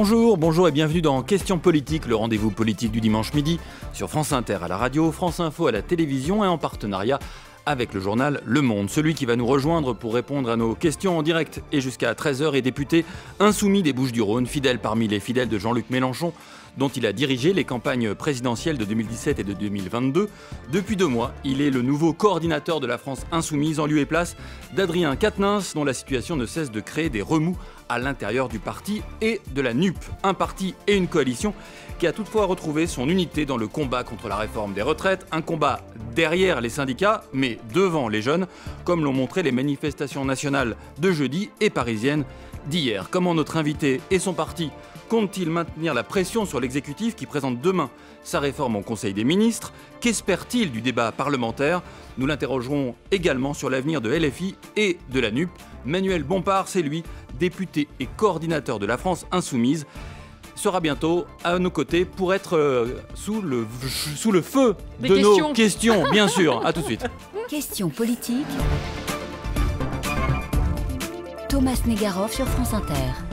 Bonjour, bonjour et bienvenue dans Questions politiques, le rendez-vous politique du dimanche midi, sur France Inter à la radio, France Info à la télévision et en partenariat avec le journal Le Monde. Celui qui va nous rejoindre pour répondre à nos questions en direct et jusqu'à 13h est député insoumis des Bouches-du-Rhône, fidèle parmi les fidèles de Jean-Luc Mélenchon, dont il a dirigé les campagnes présidentielles de 2017 et de 2022. Depuis deux mois, il est le nouveau coordinateur de la France insoumise en lieu et place d'Adrien Quatennens, dont la situation ne cesse de créer des remous à l'intérieur du parti et de la NUP, un parti et une coalition qui a toutefois retrouvé son unité dans le combat contre la réforme des retraites, un combat derrière les syndicats mais devant les jeunes, comme l'ont montré les manifestations nationales de jeudi et parisiennes d'hier. Comment notre invité et son parti comptent-ils maintenir la pression sur l'exécutif qui présente demain sa réforme au Conseil des ministres Qu'espère-t-il du débat parlementaire Nous l'interrogerons également sur l'avenir de LFI et de la NUP. Manuel Bompard, c'est lui député et coordinateur de la France insoumise, sera bientôt à nos côtés pour être euh, sous, le, sous le feu de nos questions, bien sûr. A tout de suite. question politique Thomas Negarov sur France Inter.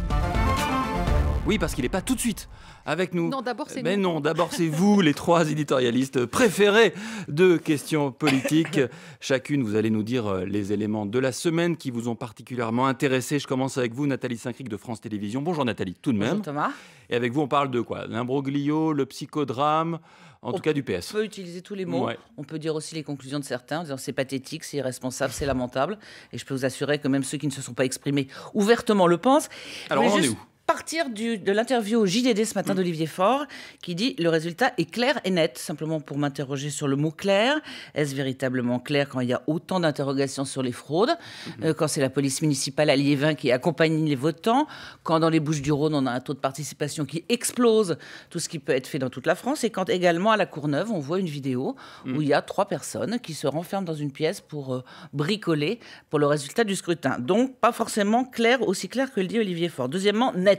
Oui, parce qu'il n'est pas tout de suite avec nous. Non, d'abord c'est Mais non, d'abord c'est vous, les trois éditorialistes préférés de questions politiques. Chacune, vous allez nous dire euh, les éléments de la semaine qui vous ont particulièrement intéressé. Je commence avec vous, Nathalie Saint-Cric de France Télévisions. Bonjour Nathalie, tout de même. Bonjour Thomas. Et avec vous, on parle de quoi L'imbroglio, le psychodrame, en tout cas du PS. On peut utiliser tous les mots. On peut dire aussi les conclusions de certains, en disant c'est pathétique, c'est irresponsable, c'est lamentable. Et je peux vous assurer que même ceux qui ne se sont pas exprimés ouvertement le pensent. Alors, on est où partir de l'interview au JDD ce matin mm. d'Olivier Faure, qui dit le résultat est clair et net. Simplement pour m'interroger sur le mot clair, est-ce véritablement clair quand il y a autant d'interrogations sur les fraudes, mm-hmm. euh, quand c'est la police municipale à Liévin qui accompagne les votants, quand dans les Bouches-du-Rhône on a un taux de participation qui explose, tout ce qui peut être fait dans toute la France, et quand également à la Courneuve on voit une vidéo mm. où il y a trois personnes qui se renferment dans une pièce pour euh, bricoler pour le résultat du scrutin. Donc pas forcément clair, aussi clair que le dit Olivier Faure. Deuxièmement, net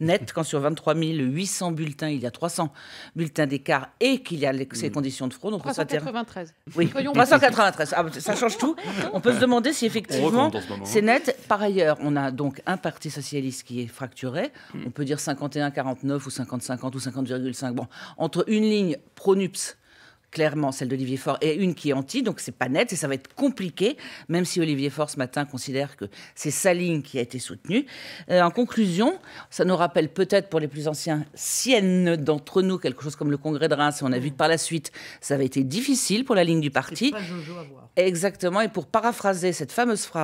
net, quand sur 23 800 bulletins, il y a 300 bulletins d'écart et qu'il y a ces mm. conditions de fraude, on 393. oui, ah, ça change tout. On peut se demander si effectivement c'est net. Par ailleurs, on a donc un parti socialiste qui est fracturé. Mm. On peut dire 51-49 ou 50-50 ou 50,5. Bon, entre une ligne pro clairement celle d'Olivier Faure et une qui est anti, donc c'est pas net et ça va être compliqué, même si Olivier Faure ce matin considère que c'est sa ligne qui a été soutenue. Euh, en conclusion, ça nous rappelle peut-être pour les plus anciens, siennes d'entre nous, quelque chose comme le congrès de Reims, et on a vu que par la suite, ça avait été difficile pour la ligne du parti. Exactement, et pour paraphraser cette fameuse phrase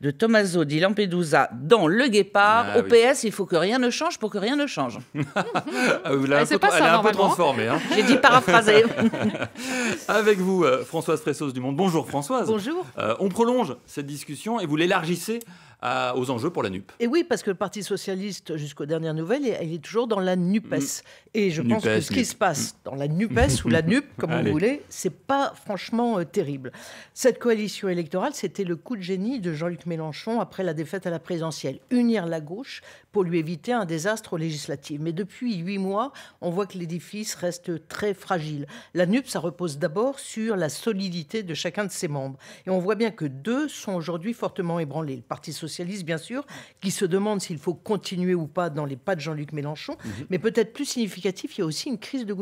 de Tommaso di Lampedusa dans Le Guépard, ah au PS, il faut que rien ne change pour que rien ne change. ah, eh, un, transformé. Hein. J'ai dit paraphraser. Avec vous, euh, Françoise Fressos du Monde. Bonjour Françoise. Bonjour. Euh, on prolonge cette discussion et vous l'élargissez aux enjeux pour la NUP. Et oui, parce que le Parti socialiste, jusqu'aux dernières nouvelles, il est toujours dans la NUPES. Mm. Et je pense que ce qui se passe mm. dans la NUPES ou la NUP, comme vous voulez, c'est pas franchement euh, terrible. Cette coalition électorale, c'était le coup de génie de Jean-Luc Mélenchon après la défaite à la présidentielle. Unir la gauche pour lui éviter un désastre législatif. Mais depuis huit mois, on voit que l'édifice reste très fragile. La NUP, ça repose d'abord sur la solidité de chacun de ses membres. Et on voit bien que deux sont aujourd'hui fortement ébranlés. Le Parti socialiste bien sûr, qui se demande s'il faut continuer ou pas dans les pas de Jean-Luc Mélenchon. Mhm. Mais peut-être plus significatif, il y a aussi une crise de,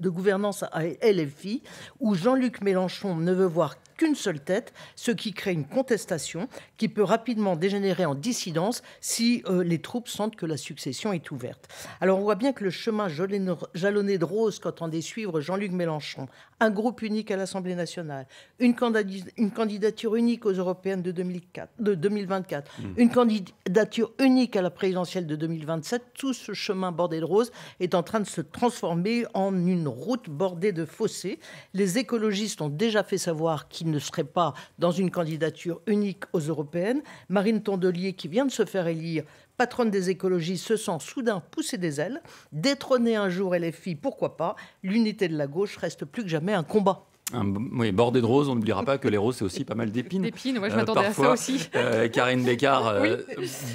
de gouvernance à LFI, où Jean-Luc Mélenchon ne veut voir qu'une seule tête, ce qui crée une contestation qui peut rapidement dégénérer en dissidence si euh, les troupes sentent que la succession est ouverte. Alors on voit bien que le chemin jalonné de rose qu'entendait suivre Jean-Luc Mélenchon, un groupe unique à l'Assemblée nationale, une, candidature unique aux européennes de, de 2024, hmm. une candidature unique à la présidentielle de 2027, tout ce chemin bordé de rose est en train de se transformer en une route bordée de fossés. Les écologistes ont déjà fait savoir qu'ils ne serait pas dans une candidature unique aux européennes. Marine Tondelier, qui vient de se faire élire patronne des écologies, se sent soudain pousser des ailes. Détrôner un jour LFI, pourquoi pas L'unité de la gauche reste plus que jamais un combat. oui, bordé de roses, on n'oubliera pas que les roses, c'est aussi pas mal d'épines. D'épines, moi je euh, m'attendais à ça aussi. Euh, Karine Bécard, euh,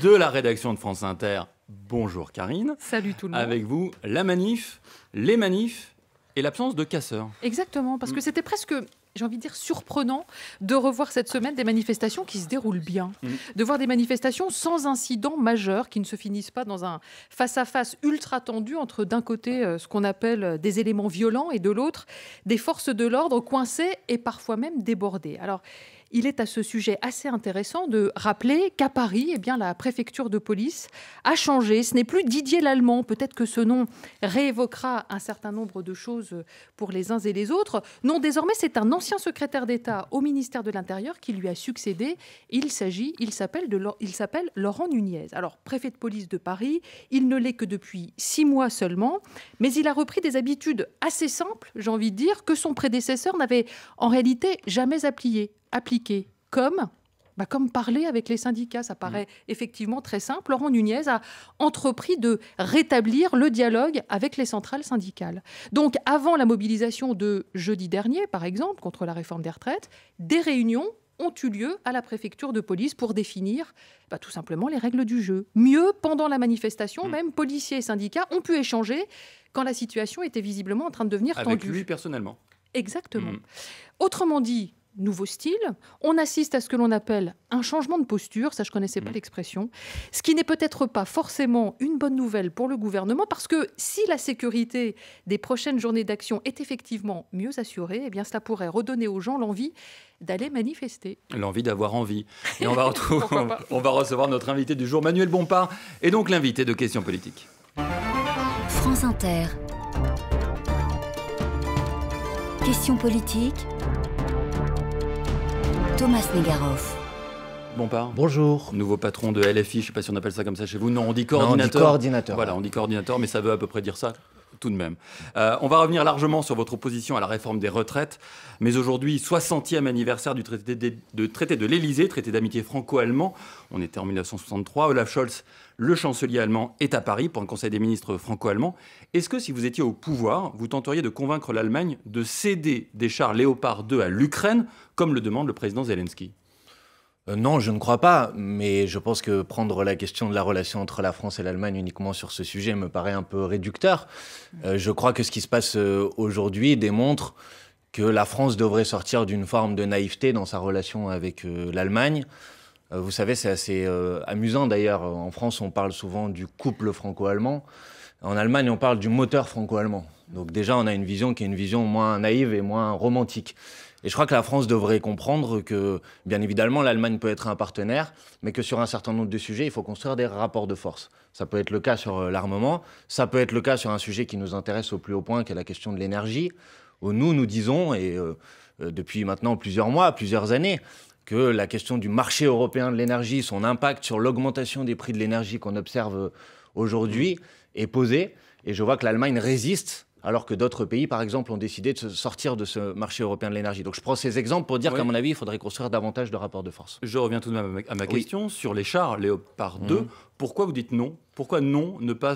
de la rédaction de France Inter. Bonjour Karine. Salut tout le monde. Avec vous, la manif, les manifs et l'absence de casseurs. Exactement, parce que mm. c'était presque j'ai envie de dire, surprenant de revoir cette semaine des manifestations qui se déroulent bien, mm. de voir des manifestations sans incident majeur, qui ne se finissent pas dans un face-à-face ultra tendu entre d'un côté euh, ce qu'on appelle euh, des éléments violents et de l'autre des forces de l'ordre coincées et parfois même débordées. Alors, il est à ce sujet assez intéressant de rappeler qu'à Paris, eh bien, la préfecture de police a changé. Ce n'est plus Didier l'Allemand. Peut-être que ce nom réévoquera un certain nombre de choses pour les uns et les autres. Non, désormais, c'est un ancien secrétaire d'État au ministère de l'Intérieur qui lui a succédé. Il s'agit, il s'appelle, de, il s'appelle Laurent Nunez. Alors, préfet de police de Paris, il ne l'est que depuis six mois seulement, mais il a repris des habitudes assez simples, j'ai envie de dire, que son prédécesseur n'avait en réalité jamais appliquées appliquer Comme bah comme parler avec les syndicats, ça mm. paraît effectivement très simple. Laurent Nunez a entrepris de rétablir le dialogue avec les centrales syndicales. Donc avant la mobilisation de jeudi dernier, par exemple, contre la réforme des retraites, des réunions ont eu lieu à la préfecture de police pour définir bah, tout simplement les règles du jeu. Mieux, pendant la manifestation, mm. même policiers et syndicats ont pu échanger quand la situation était visiblement en train de devenir tendue. Avec lui personnellement. Exactement. Mm. Autrement dit, nouveau style, on assiste à ce que l'on appelle un changement de posture, ça je connaissais pas mmh. l'expression, ce qui n'est peut-être pas forcément une bonne nouvelle pour le gouvernement parce que si la sécurité des prochaines journées d'action est effectivement mieux assurée, eh bien cela pourrait redonner aux gens l'envie d'aller manifester. L'envie d'avoir envie. Et on va, on va recevoir notre invité du jour, Manuel Bompard, et donc l'invité de Questions politiques. France Inter. Questions politiques Thomas Negaroff. pas. Bonjour. Nouveau patron de LFI, je ne sais pas si on appelle ça comme ça chez vous. Non, on dit coordinateur. Non, on dit coordinateur. Voilà, on dit coordinateur, mais ça veut à peu près dire ça tout de même. Euh, on va revenir largement sur votre opposition à la réforme des retraites, mais aujourd'hui, 60e anniversaire du traité de, de traité de l'Elysée, traité d'amitié franco-allemand. On était en 1963. Olaf Scholz, le chancelier allemand, est à Paris pour un conseil des ministres franco-allemand. Est-ce que si vous étiez au pouvoir, vous tenteriez de convaincre l'Allemagne de céder des chars Léopard 2 à l'Ukraine, comme le demande le président Zelensky euh, non, je ne crois pas, mais je pense que prendre la question de la relation entre la France et l'Allemagne uniquement sur ce sujet me paraît un peu réducteur. Euh, je crois que ce qui se passe euh, aujourd'hui démontre que la France devrait sortir d'une forme de naïveté dans sa relation avec l'Allemagne. vous savez, c'est assez amusant d'ailleurs. En France, on parle souvent du couple franco-allemand. En Allemagne, on parle du moteur franco-allemand. Donc déjà, on a une vision qui est une vision moins naïve et moins romantique. Et je crois que la France devrait comprendre que, bien évidemment, l'Allemagne peut être un partenaire, mais que sur un certain nombre de sujets, il faut construire des rapports de force. Ça peut être le cas sur euh, l'armement, ça peut être le cas sur un sujet qui nous intéresse au plus haut point, qui est la question de l'énergie, où nous, nous disons, et euh, euh, depuis maintenant plusieurs mois, plusieurs années, que la question du marché européen de l'énergie, son impact sur l'augmentation des prix de l'énergie qu'on observe aujourd'hui, est posée. Et je vois que l'Allemagne résiste alors que d'autres pays, par exemple, ont décidé de se sortir de ce marché européen de l'énergie. Donc je prends ces exemples pour dire qu'à mon avis, il faudrait construire davantage de rapports de force. Je reviens tout de même à ma, question sur les chars Léopard 2. Mhm. Pourquoi vous dites non Pourquoi non ne pas,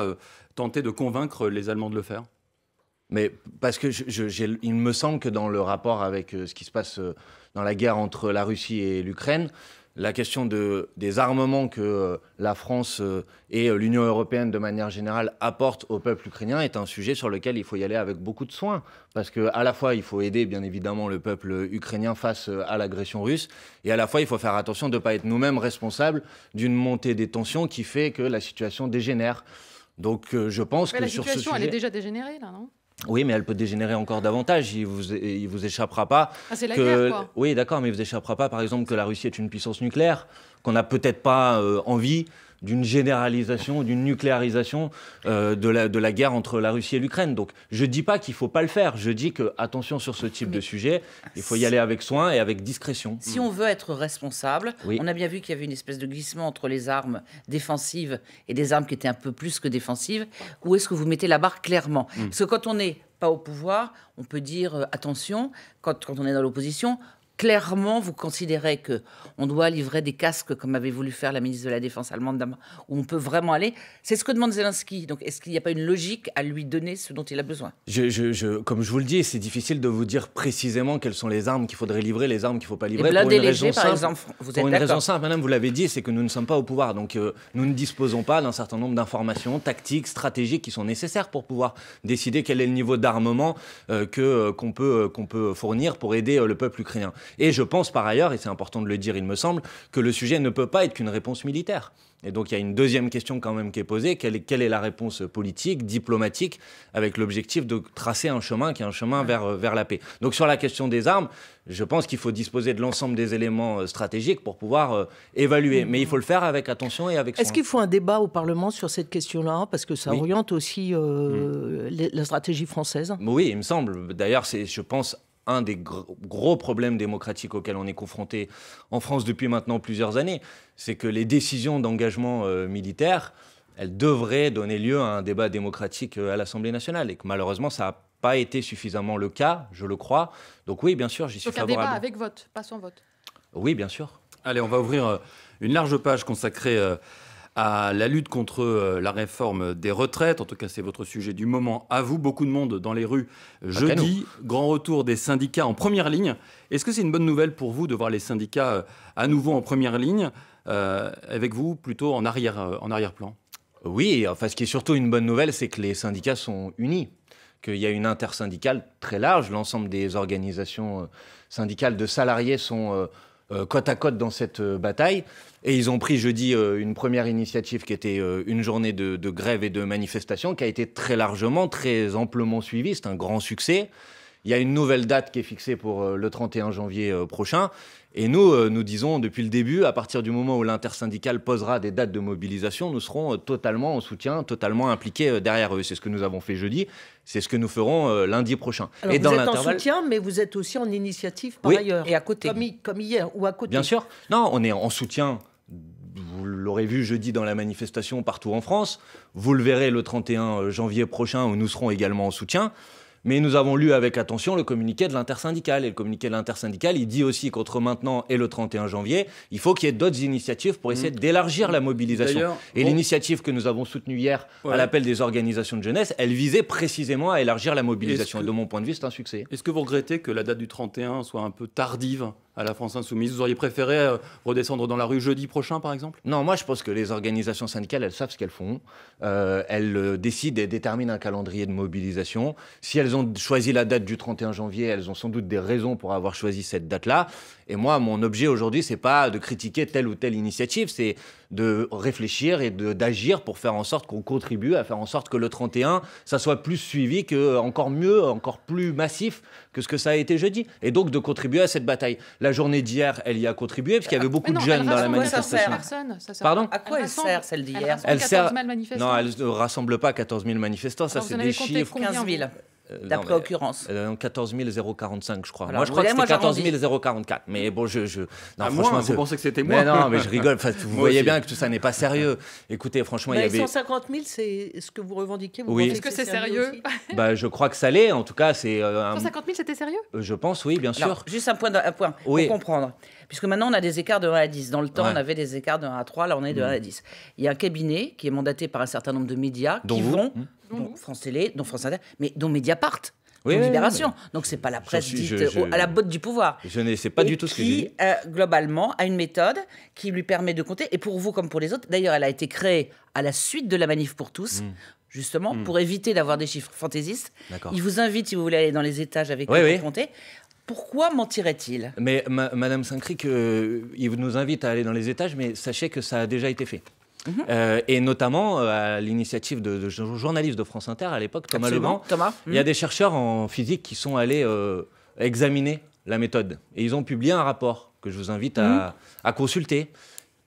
euh, tenter de convaincre les Allemands de le faire mais parce que il me semble que dans le rapport avec euh, ce qui se passe euh, dans la guerre entre la Russie et l'Ukraine, la question des armements que euh, la France euh, et euh, l'Union européenne de manière générale apportent au peuple ukrainien est un sujet sur lequel il faut y aller avec beaucoup de soin parce qu'à la fois il faut aider bien évidemment le peuple ukrainien face à l'agression russe et à la fois il faut faire attention de ne pas être nous-mêmes responsables d'une montée des tensions qui fait que la situation dégénère. Donc je pense que sur ce sujet... situation elle est déjà dégénérée là, non oui, mais elle peut dégénérer encore davantage. Il vous, vous échappera pas ah, la que, guerre, quoi. oui, d'accord, mais il vous échappera pas, par exemple, que la Russie est une puissance nucléaire qu'on n'a peut-être pas euh, envie d'une généralisation, d'une nucléarisation euh, de, la, guerre entre la Russie et l'Ukraine. Donc je ne dis pas qu'il ne faut pas le faire, je dis que attention sur ce type de sujet, il faut y aller avec soin et avec discrétion. Si on veut être responsable, on a bien vu qu'il y avait une espèce de glissement entre les armes défensives et des armes qui étaient un peu plus que défensives, où est-ce que vous mettez la barre clairement hmm. Parce que quand on n'est pas au pouvoir, on peut dire euh, attention, quand, quand on est dans l'opposition, clairement, vous considérez que on doit livrer des casques comme avait voulu faire la ministre de la Défense allemande, où on peut vraiment aller. C'est ce que demande Zelensky. Donc, est-ce qu'il n'y a pas une logique à lui donner ce dont il a besoin Comme je vous le dis, c'est difficile de vous dire précisément quelles sont les armes qu'il faudrait livrer, les armes qu'il ne faut pas livrer. Pour une, légers, raison, par exemple, vous pour une raison simple, madame, vous l'avez dit, c'est que nous ne sommes pas au pouvoir. Donc, euh, nous ne disposons pas d'un certain nombre d'informations tactiques, stratégiques qui sont nécessaires pour pouvoir décider quel est le niveau d'armement euh, que euh, qu'on peut, qu'on peut fournir pour aider le peuple ukrainien. Et je pense par ailleurs, et c'est important de le dire, il me semble, que le sujet ne peut pas être qu'une réponse militaire. Et donc il y a une deuxième question quand même qui est posée, quelle est, la réponse politique, diplomatique, avec l'objectif de tracer un chemin qui est un chemin vers, euh, vers la paix. Donc sur la question des armes, je pense qu'il faut disposer de l'ensemble des éléments euh, stratégiques pour pouvoir euh, évaluer. Mais il faut le faire avec attention et avec soin. Est-ce qu'il faut un débat au Parlement sur cette question-là Parce que ça oriente aussi mm. la stratégie française. Oui, il me semble. D'ailleurs, c'est, je pense, un des gros, problèmes démocratiques auxquels on est confronté en France depuis maintenant plusieurs années, c'est que les décisions d'engagement euh, militaire, elles devraient donner lieu à un débat démocratique euh, à l'Assemblée nationale et que malheureusement ça n'a pas été suffisamment le cas, je le crois. Donc oui, bien sûr, j'y suis Donc un débat avec vote, pas sans vote. Oui, bien sûr. Allez, on va ouvrir euh, une large page consacrée à la lutte contre euh, la réforme des retraites. En tout cas, c'est votre sujet du moment. À vous, beaucoup de monde dans les rues euh, jeudi. Grand retour des syndicats en première ligne. Est-ce que c'est une bonne nouvelle pour vous de voir les syndicats euh, à nouveau en première ligne, avec vous plutôt en arrière-plan en arrière Oui, enfin, ce qui est surtout une bonne nouvelle, c'est que les syndicats sont unis qu'il y a une intersyndicale très large. L'ensemble des organisations syndicales de salariés sont côte à côte dans cette bataille. Et ils ont pris jeudi euh, une première initiative qui était euh, une journée de, grève et de manifestation qui a été très largement, très amplement suivie. C'est un grand succès. Il y a une nouvelle date qui est fixée pour euh, le 31 janvier prochain. Et nous, nous disons depuis le début, à partir du moment où l'intersyndicale posera des dates de mobilisation, nous serons totalement en soutien, totalement impliqués derrière eux. C'est ce que nous avons fait jeudi. C'est ce que nous ferons lundi prochain. vous êtes en soutien, mais vous êtes aussi en initiative par oui, ailleurs. Et à côté. Comme, comme, hier ou à côté. Bien sûr. Non, on est en soutien vous l'aurez vu jeudi dans la manifestation partout en France, vous le verrez le 31 euh, janvier prochain où nous serons également en soutien. Mais nous avons lu avec attention le communiqué de l'intersyndicale. Et le communiqué de l'intersyndicale, il dit aussi qu'entre maintenant et le 31 janvier, il faut qu'il y ait d'autres initiatives pour essayer mm. d'élargir la mobilisation. Et l'initiative que nous avons soutenue hier à l'appel des organisations de jeunesse, elle visait précisément à élargir la mobilisation. Et de mon point de vue, c'est un succès. Est-ce que vous regrettez que la date du 31 soit un peu tardive à la France Insoumise Vous auriez préféré euh, redescendre dans la rue jeudi prochain, par exemple Non, moi je pense que les organisations syndicales, elles savent ce qu'elles font. Euh, elles euh, décident et déterminent un calendrier de mobilisation. Si elles ont choisi la date du 31 janvier, elles ont sans doute des raisons pour avoir choisi cette date-là. Et moi, mon objet aujourd'hui, c'est pas de critiquer telle ou telle initiative, c'est de réfléchir et d'agir pour faire en sorte qu'on contribue à faire en sorte que le 31, ça soit plus suivi, que, euh, encore mieux, encore plus massif que ce que ça a été jeudi. Et donc de contribuer à cette bataille. La journée d'hier, elle y a contribué, parce qu'il y avait ah, beaucoup de jeunes dans la manifestation. Ça sert. Pardon À quoi elle, sert, celle d'hier Elle, 000 sert. Non, elle ne rassemble pas 14 000 manifestants, ça c'est des chiffres. 15 000. Euh, D'après occurrence. 14 euh, 045, je crois. moi, je crois que c'était 14 044. Mais bon, je. je... Non, ah, franchement, vous pensez que c'était moi. Mais non, mais je rigole. Enfin, vous voyez bien que tout ça n'est pas sérieux. Écoutez, franchement, il y avait. 150 000, c'est ce que vous revendiquez. Vous Est-ce que c'est sérieux, bah, Je crois que ça l'est. En tout cas, c'est. 150 euh, 000, c'était sérieux Je pense, oui, bien sûr. juste un point, un point pour comprendre puisque maintenant on a des écarts de 1 à 10. Dans le temps, on avait des écarts de 1 à 3, là on est de 1 mmh. à 10. Il y a un cabinet qui est mandaté par un certain nombre de médias dont qui vont, mmh. dont France Télé, dont France Inter, mais dont médias partent. libération. Donc c'est pas la presse dite à la botte du pouvoir. Je ne sais pas du tout ce que Qui euh, globalement a une méthode qui lui permet de compter. Et pour vous comme pour les autres, d'ailleurs, elle a été créée à la suite de la manif pour tous. Mmh. Justement, mmh. pour éviter d'avoir des chiffres fantaisistes, il vous invite, si vous voulez aller dans les étages avec eux pour compter pourquoi mentirait-il Mais Madame Saint-Cric, euh, il nous invite à aller dans les étages, mais sachez que ça a déjà été fait. Mhm. Euh, et notamment euh, à l'initiative de, journalistes de France Inter à l'époque, Thomas Thomas. Il y a mhm. des chercheurs en physique qui sont allés examiner la méthode. Et ils ont publié un rapport que je vous invite à, mhm. consulter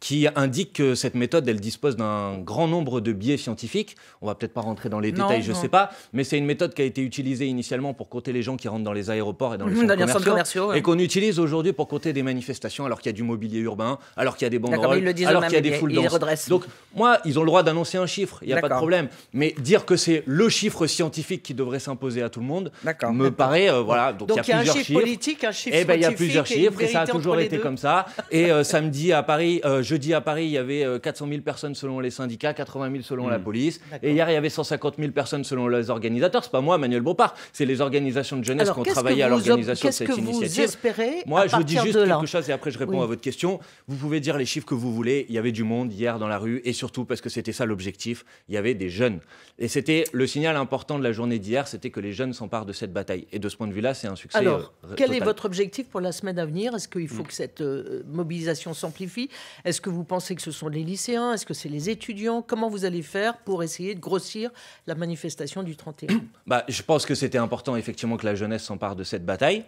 qui indique que cette méthode, elle dispose d'un grand nombre de biais scientifiques. On va peut-être pas rentrer dans les détails, je ne sais pas, mais c'est une méthode qui a été utilisée initialement pour compter les gens qui rentrent dans les aéroports et dans les, mmh, centres commerciaux, et qu'on utilise aujourd'hui pour compter des manifestations alors qu'il y a du mobilier urbain, alors qu'il y a des banderoles, alors qu'il y a des foules danses. Donc moi, ils ont le droit d'annoncer un chiffre, il n'y a pas de problème, mais dire que c'est le chiffre scientifique qui devrait s'imposer à tout le monde me paraît euh, voilà, donc, il y a, plusieurs chiffres. il y a un chiffre politique, un chiffre et eh ben, il y a plusieurs chiffres et, ça a toujours été comme ça et euh, samedi à Paris, euh, je Jeudi à Paris, il y avait 400 euh, 000 personnes selon les syndicats, 80 000 selon la hmm. police. Et hier, il y avait 150 000 personnes selon les organisateurs. C'est pas moi, Manuel Bompard. C'est les organisations de jeunesse qui ont travaillé à l'organisation de cette que initiative. Vous espérez moi, je vous dis juste quelque chose et après, je réponds à votre question. Vous pouvez dire les chiffres que vous voulez. Il y avait du monde hier dans la rue et surtout, parce que c'était ça l'objectif, il y avait des jeunes. Et c'était le signal important de la journée d'hier, c'était que les jeunes s'emparent de cette bataille. Et de ce point de vue-là, c'est un succès. Alors, euh, quel est votre objectif pour la semaine à venir Est-ce qu'il faut hmm. que cette euh, mobilisation s'amplifie Est-ce que vous pensez que ce sont les lycéens Est-ce que c'est les étudiants Comment vous allez faire pour essayer de grossir la manifestation du 31 bah, Je pense que c'était important effectivement que la jeunesse s'empare de cette bataille.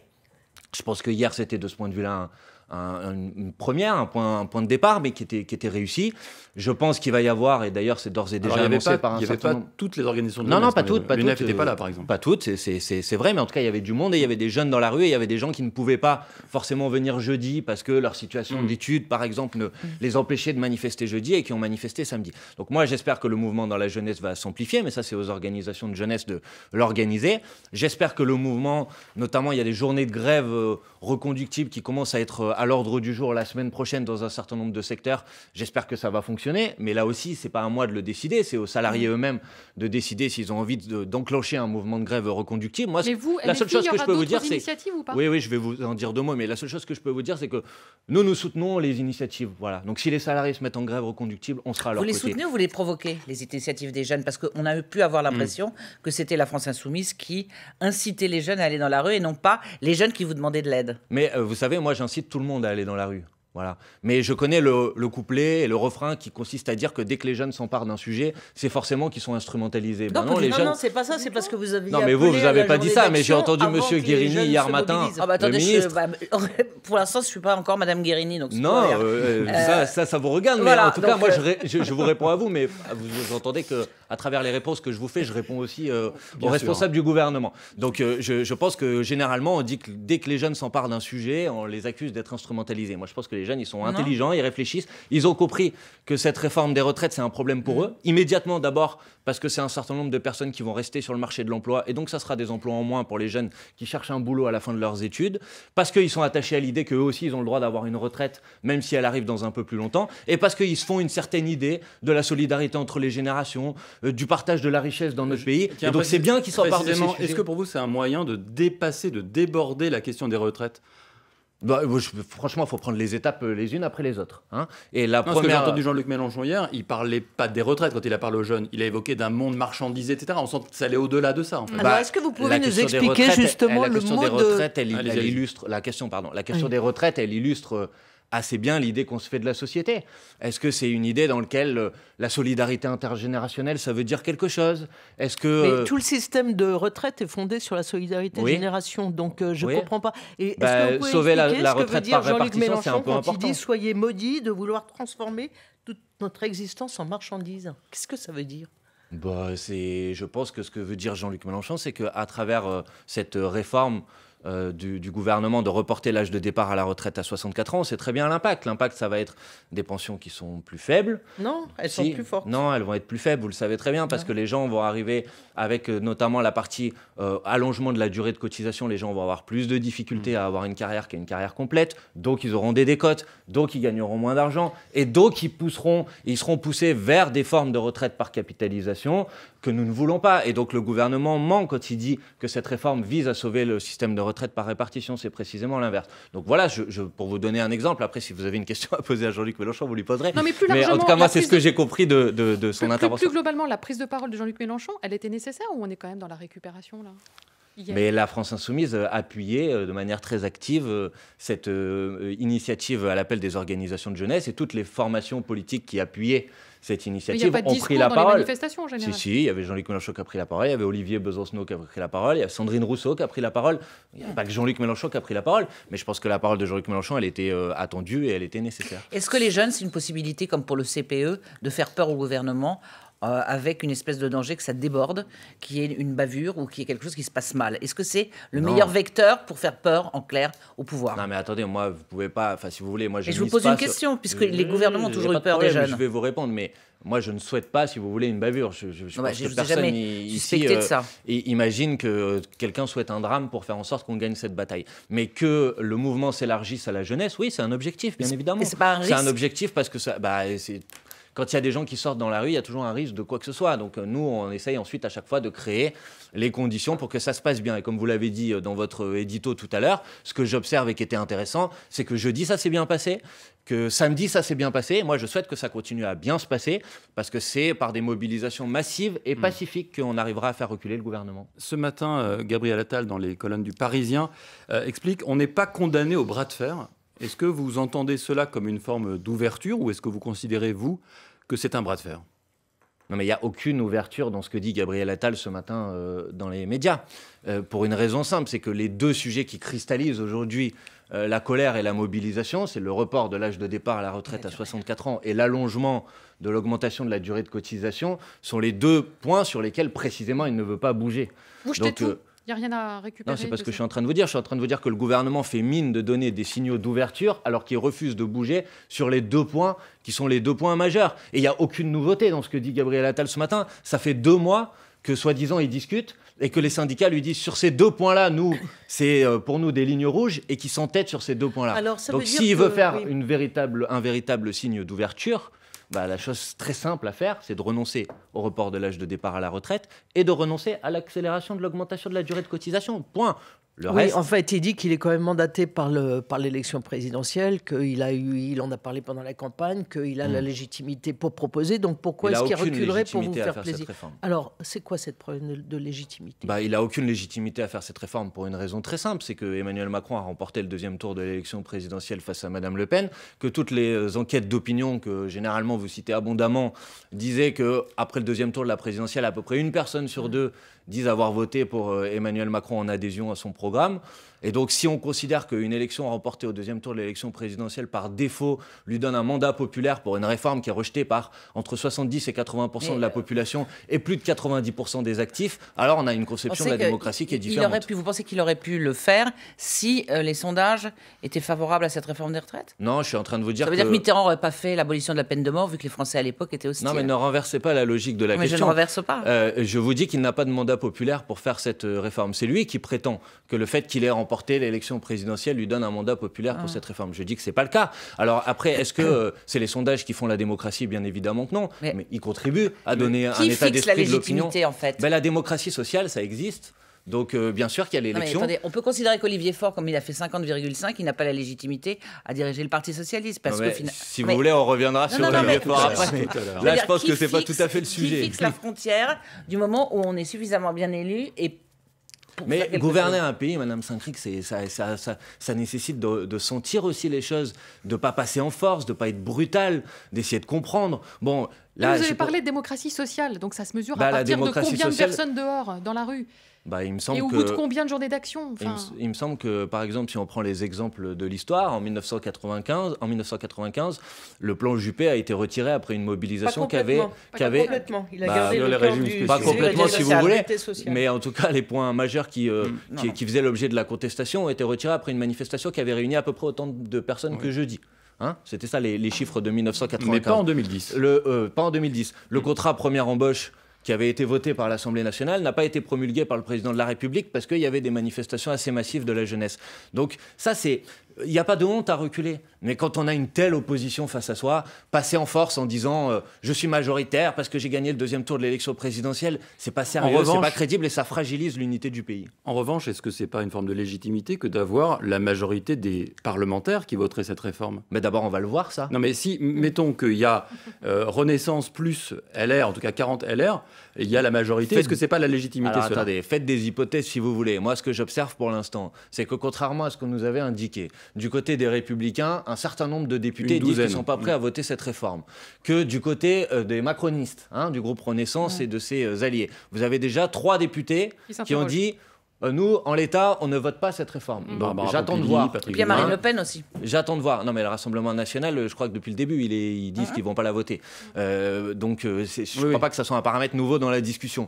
Je pense que hier, c'était de ce point de vue-là une première, un point, point de départ, mais qui était, qui était réussi. Je pense qu'il va y avoir, et d'ailleurs c'est d'ores et déjà Alors, par un Il n'y avait pas toutes les organisations de Non, non, pas toutes. pas euh, là, par exemple. Pas toutes, c'est vrai, mais en tout cas, il y avait du monde et il y avait des jeunes dans la rue et il y avait des gens qui ne pouvaient pas forcément venir jeudi parce que leur situation mm. d'études, par exemple, ne, mm. les empêchait de manifester jeudi et qui ont manifesté samedi. Donc moi, j'espère que le mouvement dans la jeunesse va s'amplifier, mais ça, c'est aux organisations de jeunesse de l'organiser. J'espère que le mouvement, notamment, il y a des journées de grève euh, reconductibles qui commencent à être à l'ordre du jour la semaine prochaine dans un certain nombre de secteurs. J'espère que ça va fonctionner, mais là aussi, c'est pas à moi de le décider, c'est aux salariés mm. eux-mêmes de décider s'ils ont envie d'enclencher un mouvement de grève reconductible. Moi, mais vous, la seule chose que je peux vous dire, c'est oui, oui, je vais vous en dire deux mots, mais la seule chose que je peux vous dire, c'est que nous, nous soutenons les initiatives. Voilà. Donc, si les salariés se mettent en grève reconductible, on sera à leur vous côté. Vous les soutenez ou vous les provoquez, les initiatives des jeunes, parce qu'on a pu avoir mm. l'impression que c'était la France insoumise qui incitait les jeunes à aller dans la rue et non pas les jeunes qui vous demandaient de l'aide. Mais euh, vous savez, moi, j'incite tout le monde à aller dans la rue. Voilà. Mais je connais le, couplet et le refrain qui consiste à dire que dès que les jeunes s'emparent d'un sujet, c'est forcément qu'ils sont instrumentalisés. non, les non, c'est pas ça, c'est parce que vous avez. Non, mais vous, vous n'avez pas dit ça, mais j'ai entendu Monsieur Guérini hier matin. Ah bah, attendez, bah, pour l'instant, je suis pas encore Madame Guérini, donc. Non, euh, ça, euh, ça, ça, vous regarde. Mais en tout cas, moi, euh, je, vous réponds à vous, mais vous entendez que à travers les réponses que je vous fais, je réponds aussi euh, aux responsables du gouvernement. Donc euh, je, pense que généralement, on dit que dès que les jeunes s'emparent d'un sujet, on les accuse d'être instrumentalisés. Moi, je pense que les jeunes, ils sont intelligents, ils réfléchissent, ils ont compris que cette réforme des retraites, c'est un problème pour mm. eux. Immédiatement, d'abord, parce que c'est un certain nombre de personnes qui vont rester sur le marché de l'emploi, et donc ça sera des emplois en moins pour les jeunes qui cherchent un boulot à la fin de leurs études, parce qu'ils sont attachés à l'idée qu'eux aussi, ils ont le droit d'avoir une retraite, même si elle arrive dans un peu plus longtemps, et parce qu'ils se font une certaine idée de la solidarité entre les générations, euh, du partage de la richesse dans notre pays. et donc c'est bien qu'ils s'emparent de ces Est-ce que pour vous c'est un moyen de dépasser, de déborder la question des retraites bah, franchement, il faut prendre les étapes euh, les unes après les autres. Hein. Et la première. J'ai entendu Jean-Luc Mélenchon hier, il parlait pas des retraites quand il a parlé aux jeunes. Il a évoqué d'un monde marchandisé, etc. On sent que ça allait au-delà de ça. Ah, est-ce que vous pouvez nous expliquer justement le mot de... la question, pardon. La question des retraites, elle illustre euh, assez bien l'idée qu'on se fait de la société. Est-ce que c'est une idée dans laquelle euh, la solidarité intergénérationnelle, ça veut dire quelque chose Est-ce que Mais euh, tout le système de retraite est fondé sur la solidarité génération, donc euh, je ne comprends pas. Et bah, que sauver la, retraite par répartition, c'est un peu quand important. Il dit soyez maudits de vouloir transformer toute notre existence en marchandise. Qu'est-ce que ça veut dire bah, c'est, je pense que ce que veut dire Jean-Luc Mélenchon, c'est qu'à travers cette réforme euh, du, gouvernement de reporter l'âge de départ à la retraite à 64 ans, c'est très bien l'impact. L'impact, ça va être des pensions qui sont plus faibles. Non, elles sont plus fortes. Non, elles vont être plus faibles, vous le savez très bien, parce que les gens vont arriver avec euh, notamment la partie euh, allongement de la durée de cotisation, les gens vont avoir plus de difficultés mm. à avoir une carrière qui est une carrière complète, donc ils auront des décotes, donc ils gagneront moins d'argent, et donc ils pousseront, ils seront poussés vers des formes de retraite par capitalisation que nous ne voulons pas. Et donc le gouvernement ment quand il dit que cette réforme vise à sauver le système de retraite Traite par répartition, c'est précisément l'inverse. Donc voilà, je, pour vous donner un exemple, après si vous avez une question à poser à Jean-Luc Mélenchon, vous lui poserez. Non, mais, plus mais en tout cas, moi, c'est ce que j'ai compris de, de, son intervention. Plus, plus, globalement, la prise de parole de Jean-Luc Mélenchon, elle était nécessaire ou on est quand même dans la récupération là mais la France insoumise appuyait euh, de manière très active euh, cette euh, initiative à l'appel des organisations de jeunesse et toutes les formations politiques qui appuyaient cette initiative y a pas de ont pris la dans Les manifestations, en général. Si, si, il y avait Jean-Luc Mélenchon qui a pris la parole, il y avait Olivier Besancenot qui a pris la parole, il y a Sandrine Rousseau qui a pris la parole. Il n'y a pas que Jean-Luc Mélenchon qui a pris la parole. Mais je pense que la parole de Jean-Luc Mélenchon, elle était attendue et elle était nécessaire. Est-ce que les jeunes, c'est une possibilité, comme pour le CPE, de faire peur au gouvernement euh, avec une espèce de danger que ça déborde, qui est une bavure ou qui est quelque chose qui se passe mal. Est-ce que c'est le meilleur vecteur pour faire peur, en clair, au pouvoir Non, mais attendez, moi, vous pouvez pas. Enfin, si vous voulez, moi, je. Et je vous pose une question, puisque les gouvernements ont toujours eu peur des jeunes. Je vais vous répondre, mais moi, je ne souhaite pas, si vous voulez, une bavure. Je, je, je bah, pense que personne ici de euh, ça. imagine que euh, quelqu'un souhaite un drame pour faire en sorte qu'on gagne cette bataille. Mais que le mouvement s'élargisse à la jeunesse, oui, c'est un objectif, bien évidemment. C'est un, un objectif parce que ça, bah, quand il y a des gens qui sortent dans la rue, il y a toujours un risque de quoi que ce soit. Donc euh, nous, on essaye ensuite à chaque fois de créer les conditions pour que ça se passe bien. Et comme vous l'avez dit euh, dans votre euh, édito tout à l'heure, ce que j'observe et qui était intéressant, c'est que jeudi, ça s'est bien passé que samedi, ça s'est bien passé. moi, je souhaite que ça continue à bien se passer parce que c'est par des mobilisations massives et hmm. pacifiques qu'on arrivera à faire reculer le gouvernement. Ce matin, Gabriel Attal, dans les colonnes du Parisien, explique on n'est pas condamné au bras de fer, est-ce que vous entendez cela comme une forme d'ouverture ou est-ce que vous considérez, vous, que c'est un bras de fer non mais il n'y a aucune ouverture dans ce que dit Gabriel Attal ce matin euh, dans les médias, euh, pour une raison simple, c'est que les deux sujets qui cristallisent aujourd'hui euh, la colère et la mobilisation, c'est le report de l'âge de départ à la retraite à 64 ans et l'allongement de l'augmentation de la durée de cotisation, sont les deux points sur lesquels précisément il ne veut pas bouger. Vous il n'y a rien à récupérer. Non, c'est pas que je suis en train de vous dire. Je suis en train de vous dire que le gouvernement fait mine de donner des signaux d'ouverture alors qu'il refuse de bouger sur les deux points qui sont les deux points majeurs. Et il n'y a aucune nouveauté dans ce que dit Gabriel Attal ce matin. Ça fait deux mois que soi-disant il discutent et que les syndicats lui disent sur ces deux points-là, nous, c'est euh, pour nous des lignes rouges et qui s'entêtent sur ces deux points-là. Donc s'il veut faire un véritable signe d'ouverture, bah, la chose très simple à faire, c'est de renoncer au report de l'âge de départ à la retraite et de renoncer à l'accélération de l'augmentation de la durée de cotisation. Point oui, en fait, il dit qu'il est quand même mandaté par, l'élection présidentielle, qu'il a eu, il en a parlé pendant la campagne, qu'il a la hmm. légitimité pour proposer. Donc pourquoi est-ce qu'il reculerait pour vous faire, plaisir Alors, c'est quoi cette problème de, légitimité bah, Il n'a aucune légitimité à faire cette réforme pour une raison très simple, c'est que Emmanuel Macron a remporté le deuxième tour de l'élection présidentielle face à Madame Le Pen, que toutes les euh, enquêtes d'opinion que généralement vous citez abondamment disaient qu'après le deuxième tour de la présidentielle, à peu près une personne sur hmm. deux disent avoir voté pour euh, Emmanuel Macron en adhésion à son programme. Et donc, si on considère qu'une élection remportée au deuxième tour de l'élection présidentielle par défaut lui donne un mandat populaire pour une réforme qui est rejetée par entre 70 et 80 de la euh, population et plus de 90 des actifs, alors on a une conception de la démocratie qui est différente. Il pu, vous pensez qu'il aurait pu le faire si euh, les sondages étaient favorables à cette réforme des retraites Non, je suis en train de vous dire. Ça veut dire que Mitterrand n'aurait pas fait l'abolition de la peine de mort vu que les Français à l'époque étaient aussi. Non, mais ne renversez pas la logique de la mais Mais je ne renverse pas. Euh, je vous dis qu'il n'a pas de mandat populaire pour faire cette réforme. C'est lui qui prétend que le fait qu'il ait remporté l'élection présidentielle lui donne un mandat populaire pour ah. cette réforme. Je dis que ce n'est pas le cas. Alors après, est-ce que euh, c'est les sondages qui font la démocratie Bien évidemment que non. Mais, ils contribuent à donner un état d'esprit de l'opinion. En fait ben, la démocratie sociale, ça existe. Donc, euh, bien sûr qu'il y a l'élection. on peut considérer qu'Olivier Faure, comme il a fait 50,5, il n'a pas la légitimité à diriger le Parti Socialiste. Parce que Si vous voulez, on reviendra sur Olivier Faure après. Là, je pense que ce n'est pas tout à fait le sujet. Qui fixe la frontière du moment où on est suffisamment bien élu et mais gouverner un pays, Madame Saint-Cricq, ça, nécessite de, sentir aussi les choses, de ne pas passer en force, de ne pas être brutal, d'essayer de comprendre. Bon, là, vous avez parlé de démocratie sociale, donc ça se mesure bah, à partir de combien de personnes dehors, dans la rue bah, il me semble Et au bout de combien de journées d'action il, me semble que, par exemple, si on prend les exemples de l'histoire, en 1995, en 1995, le plan Juppé a été retiré après une mobilisation qui avait... Pas avait... complètement, il a bah, gardé Pas complètement, si vous voulez, mais en tout cas, les points majeurs qui, euh, mm. qui, faisaient l'objet de la contestation ont été retirés après une manifestation qui avait réuni à peu près autant de personnes que jeudi. Hein C'était ça les, chiffres de 1995. Mais pas en 2010. Le, euh, pas en 2010. Le contrat première embauche qui avait été voté par l'Assemblée nationale n'a pas été promulgué par le président de la République parce qu'il y avait des manifestations assez massives de la jeunesse. Donc ça, c'est il n'y a pas de honte à reculer. Mais quand on a une telle opposition face à soi, passer en force en disant euh, je suis majoritaire parce que j'ai gagné le deuxième tour de l'élection présidentielle, c'est pas sérieux, c'est pas crédible et ça fragilise l'unité du pays. En revanche, est-ce que c'est pas une forme de légitimité que d'avoir la majorité des parlementaires qui voteraient cette réforme Mais d'abord, on va le voir ça. Non, mais si mettons qu'il y a euh, Renaissance plus LR, en tout cas 40 LR, il y a la majorité. Est-ce que c'est pas la légitimité Alors, attendez, faites des hypothèses si vous voulez. Moi, ce que j'observe pour l'instant, c'est que contrairement à ce qu'on nous avait indiqué, du côté des Républicains, un certain nombre de députés disent qu'ils ne sont pas prêts à mm. voter cette réforme. Que du côté euh, des macronistes, hein, du groupe Renaissance mm. et de ses euh, alliés, vous avez déjà trois députés qui ont dit euh, nous, en l'État, on ne vote pas cette réforme. Mm. J'attends de voir. et puis il y a Marine Le Pen aussi. J'attends de voir. Non, mais le Rassemblement national, je crois que depuis le début, ils, disent ah. qu'ils ne vont pas la voter. Euh, donc, euh, je ne crois pas que ça soit un paramètre nouveau dans la discussion.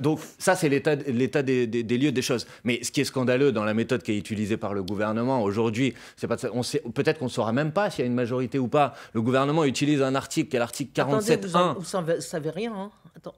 donc, ça, c'est l'état des, des, lieux des choses. Mais ce qui est scandaleux dans la méthode qui est utilisée par le gouvernement aujourd'hui, c'est peut-être qu'on ne saura même pas s'il y a une majorité ou pas. Le gouvernement utilise un article qui est l'article 47.1. vous ne savez rien. Hein.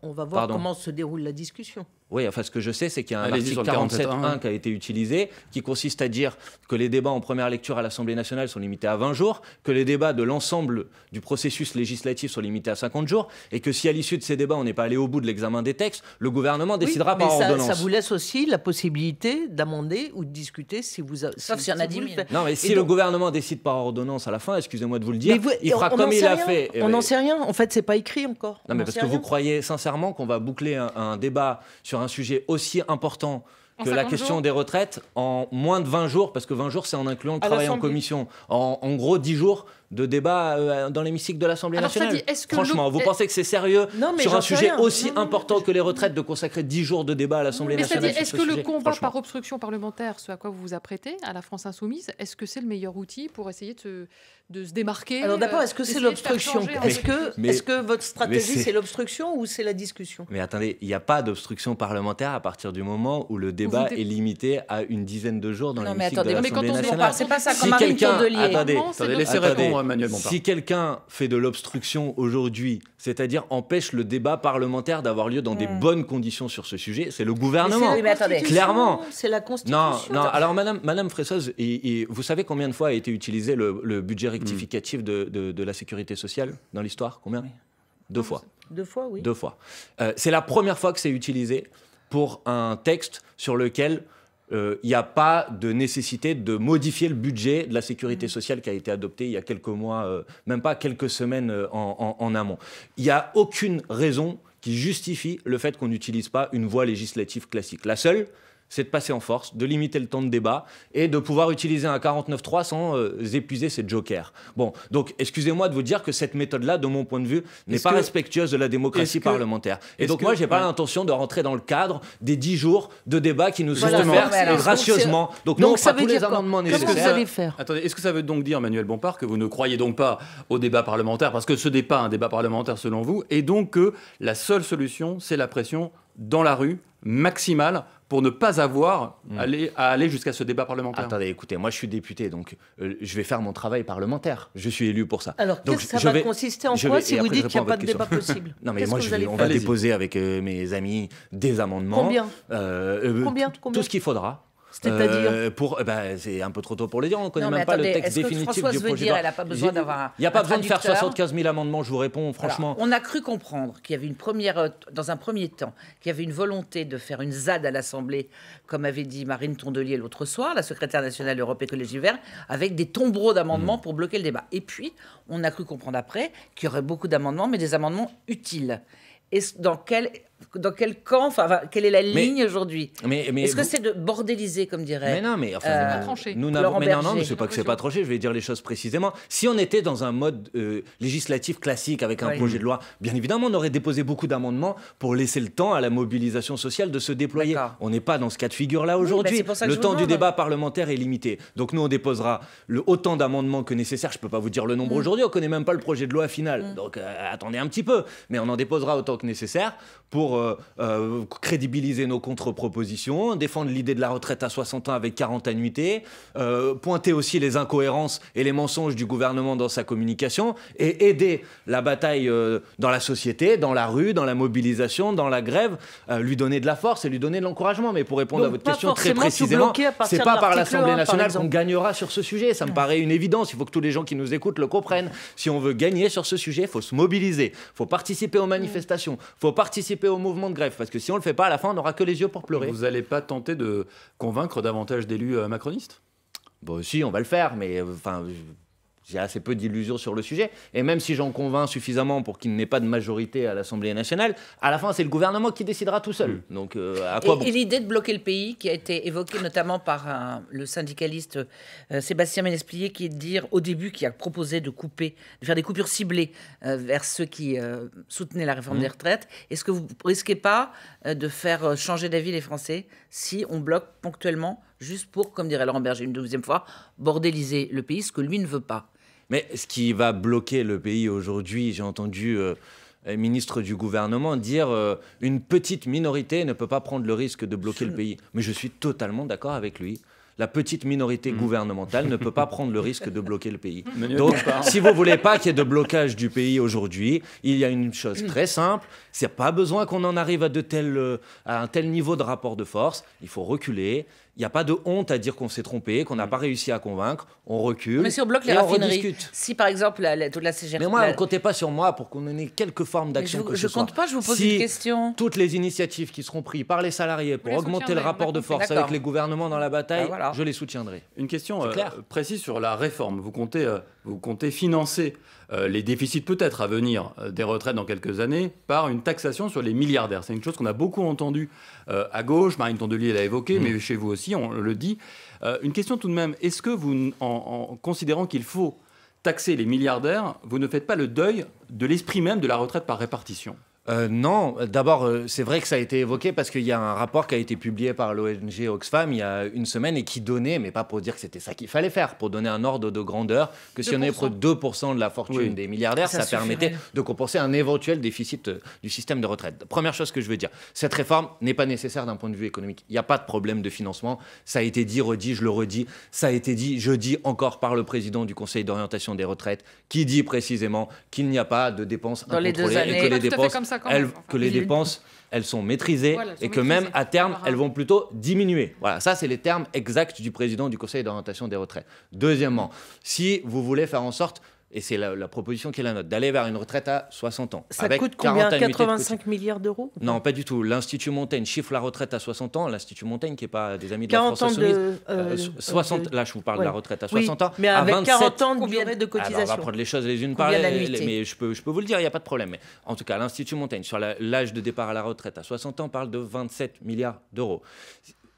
on va voir comment se déroule la discussion. Oui, enfin, ce que je sais, c'est qu'il y a un article 47.1 hein. qui a été utilisé, qui consiste à dire que les débats en première lecture à l'Assemblée nationale sont limités à 20 jours, que les débats de l'ensemble du processus législatif sont limités à 50 jours, et que si à l'issue de ces débats, on n'est pas allé au bout de l'examen des textes, le gouvernement décidera oui, mais ça, Ça vous laisse aussi la possibilité d'amender ou de discuter si vous. A, a 10 Non, mais si le gouvernement décide par ordonnance à la fin, excusez-moi de vous le dire, il fera comme il a fait. On n'en sait rien. En fait, c'est pas écrit encore. Non, mais parce que vous croyez sincèrement qu'on va boucler un, un débat sur un sujet aussi important que la question des retraites en moins de 20 jours, parce que 20 jours, c'est en incluant le travail en commission. En, gros, 10 jours de débat euh, dans l'hémicycle de l'Assemblée nationale. Franchement, vous pensez que c'est sérieux sur un sujet aussi important que les retraites de consacrer 10 jours de débat à l'Assemblée nationale Est-ce que le combat par obstruction parlementaire, ce à quoi vous vous apprêtez, à la France insoumise, est-ce que c'est le meilleur outil pour essayer de, se de se démarquer. Alors d'abord, est-ce que c'est l'obstruction Est-ce que, que votre stratégie, c'est l'obstruction ou c'est la discussion Mais attendez, il n'y a pas d'obstruction parlementaire à partir du moment où le débat est limité à une dizaine de jours dans le l'hémicycle de l'Assemblée nationale. c'est pas ça si quelqu'un, Attendez, attendez laissez répondre Emmanuel Si quelqu'un fait de l'obstruction aujourd'hui, c'est-à-dire empêche le débat parlementaire d'avoir lieu dans des hmm. bonnes conditions sur ce sujet, c'est le gouvernement. attendez. Clairement. C'est la Constitution. Non, non. Alors, Madame, Madame vous savez combien de fois a été utilisé le budget rectificatif de, de, la sécurité sociale dans l'histoire Combien Deux fois. Deux fois, oui. Deux fois. Euh, c'est la première fois que c'est utilisé pour un texte sur lequel euh, il n'y a pas de nécessité de modifier le budget de la sécurité mm. sociale qui a été adopté il y a quelques mois, euh, même pas quelques semaines en, en, en amont. Il n'y a aucune raison qui justifie le fait qu'on n'utilise pas une voie législative classique. La seule, c'est de passer en force, de limiter le temps de débat et de pouvoir utiliser un 49.3 sans euh, épuiser ses jokers. Bon, donc excusez-moi de vous dire que cette méthode-là, de mon point de vue, n'est pas respectueuse de la démocratie parlementaire. Et donc moi, moi, j'ai pas l'intention de rentrer dans le cadre des 10 jours de débat qui nous sont offerts gracieusement. Donc, donc ça on tous les amendements nécessaires. faire Attendez, est-ce que ça veut donc dire, Manuel Bompard, que vous ne croyez donc pas au débat parlementaire Parce que ce n'est pas un débat parlementaire selon vous, et donc que la seule solution, c'est la pression dans la rue, maximale, pour ne pas avoir hmm. à aller jusqu'à ce débat parlementaire Attendez, écoutez, moi je suis député, donc euh, je vais faire mon travail parlementaire. Je suis élu pour ça. Alors, qu'est-ce que ça va consister en quoi si vous dites qu'il n'y a pas de débat possible Non, mais moi, je vais, on va déposer avec euh, mes amis des amendements. Combien, euh, Tout ce qu'il faudra c'est-à-dire euh, pour, eh ben, C'est un peu trop tôt pour le dire, on ne connaît même pas le texte définitif du projet pas besoin d'avoir Il n'y a pas besoin de faire 75 000 amendements, je vous réponds franchement. on a cru comprendre qu'il y avait une première, dans un premier temps, qu'il y avait une volonté de faire une ZAD à l'Assemblée, comme avait dit Marine Tondelier l'autre soir, la secrétaire nationale Europe Écologie Vert, avec des tombereaux d'amendements mmh. pour bloquer le débat. Et puis, on a cru comprendre après qu'il y aurait beaucoup d'amendements, mais des amendements utiles. Et dans quel dans quel camp, enfin, quelle est la ligne aujourd'hui Est-ce que c'est de bordéliser, comme dirait Mais non, mais enfin, euh, nous n'avons, mais non, non, c'est pas que c'est pas tranché. Je vais dire les choses précisément. Si on était dans un mode euh, législatif classique avec un projet de loi, bien évidemment, on aurait déposé beaucoup d'amendements pour laisser le temps à la mobilisation sociale de se déployer. On n'est pas dans ce cas de figure là bah, aujourd'hui. le temps du débat parlementaire est limité. Donc nous, on déposera le autant d'amendements que nécessaire. Je peux pas vous dire le nombre mm. aujourd'hui. On connaît même pas le projet de loi final. Mm. Donc euh, attendez un petit peu, mais on en déposera autant que nécessaire pour euh, euh, crédibiliser nos contre-propositions, défendre l'idée de la retraite à 60 ans avec 40 annuités, euh, pointer aussi les incohérences et les mensonges du gouvernement dans sa communication et aider la bataille dans la société, dans la rue, dans la mobilisation, dans la grève, lui donner de la force et lui donner de l'encouragement. Mais pour répondre à votre question très précisément, c'est pas par l'Assemblée nationale qu'on gagnera sur ce sujet. Ça me paraît une évidence. Il faut que tous les gens qui nous écoutent le comprennent. Si on veut gagner sur ce sujet, il faut se mobiliser, il faut participer aux manifestations, il faut participer aux au mouvement de grève, parce que si on le fait pas, à la fin, on n'aura que les yeux pour pleurer. Vous n'allez pas tenter de convaincre davantage d'élus euh, macronistes Bon, si, on va le faire, mais euh, enfin, j'ai assez peu d'illusions sur le sujet. Et même si j'en convainc suffisamment pour qu'il n'ait pas de majorité à l'Assemblée nationale, à la fin, c'est le gouvernement qui décidera tout seul. Mm. Donc, euh, à quoi et, bon et l'idée de bloquer le pays, qui a été évoquée notamment par euh, le syndicaliste euh, Sébastien Ménesplier, qui est de dire au début, qu'il a proposé de couper, de faire des coupures ciblées vers ceux qui soutenaient la réforme mm. des retraites. Est-ce que vous risquez pas de faire changer d'avis les Français si on bloque ponctuellement juste pour, comme dirait Laurent Berger une deuxième fois, bordéliser le pays, ce que lui ne veut pas mais ce qui va bloquer le pays aujourd'hui, j'ai entendu euh, un ministre du gouvernement dire euh, une petite minorité ne peut pas prendre le risque de bloquer le pays. Mais je suis totalement d'accord avec lui la petite minorité mm. gouvernementale ne peut pas prendre le risque de bloquer le pays. Donc, si vous voulez pas qu'il y ait de blocage du pays aujourd'hui, il y a une chose mm. très simple c'est pas besoin qu'on en arrive euh, à un tel niveau de rapport de force. Il faut reculer, il n'y a pas de honte à dire qu'on s'est trompé, qu'on n'a mm. pas réussi à convaincre, on recule. Mais si on bloque les raffineries, si par exemple toute la CGR... Mais moi, ne comptez pas sur moi pour qu'on ait quelques formes d'action que ce soit. Je compte pas, je vous pose une question. Toutes les initiatives qui seront prises par les salariés pour augmenter le rapport de force avec les gouvernements dans la bataille, bah, je les soutiendrai. Une question euh, précise sur la réforme. Vous comptez, euh, vous comptez financer euh, les déficits peut-être à venir des retraites dans quelques années par une taxation sur les milliardaires. C'est une chose qu'on a beaucoup entendue à gauche. Marine Tondelier l'a évoqué, mm. mais chez vous aussi on le dit. Euh, une question tout de même, est-ce que vous, en considérant qu'il faut taxer les milliardaires, vous ne faites pas le deuil de l'esprit même de la retraite par répartition euh, non, d'abord, euh, c'est vrai que ça a été évoqué parce qu'il y a un rapport qui a été publié par l'ONG Oxfam il y a une semaine et qui donnait, mais pas pour dire que c'était ça qu'il fallait faire, pour donner un ordre de grandeur, que si on est pour 2% de la fortune des milliardaires, ça, permettait de compenser un éventuel déficit euh, du système de retraite. Première chose que je veux dire, cette réforme n'est pas nécessaire d'un point de vue économique. Il n'y a pas de problème de financement. Ça a été dit, redit, je le redis. Ça a été dit je dis encore par le président du Conseil d'orientation des retraites qui dit précisément qu'il n'y a pas de dépenses que les ah, dépenses que les dépenses elles sont maîtrisées et que même à terme, elles vont plutôt diminuer. Voilà, ça c'est les termes exacts du président du Conseil d'orientation des retraites. Deuxièmement, si vous voulez faire en sorte et c'est la, proposition qui est la nôtre, d'aller vers une retraite à 60 ans. Ça coûte combien 85 milliards d'euros Non, pas du tout. L'Institut Montaigne chiffre la retraite à 60 ans. L'Institut Montaigne, qui n'est pas des amis de la France Insoumise. 60, euh, euh, euh, Là, je vous parle de la retraite à 60 ans. Mais avec 40 ans de durée de cotisation. Ah, Alors, bah, on va prendre les choses les unes par les autres. Mais je peux, je peux vous le dire, il n'y a pas de problème. en tout cas, l'Institut Montaigne, sur l'âge de départ à la retraite à 60 ans, parle de 27 milliards d'euros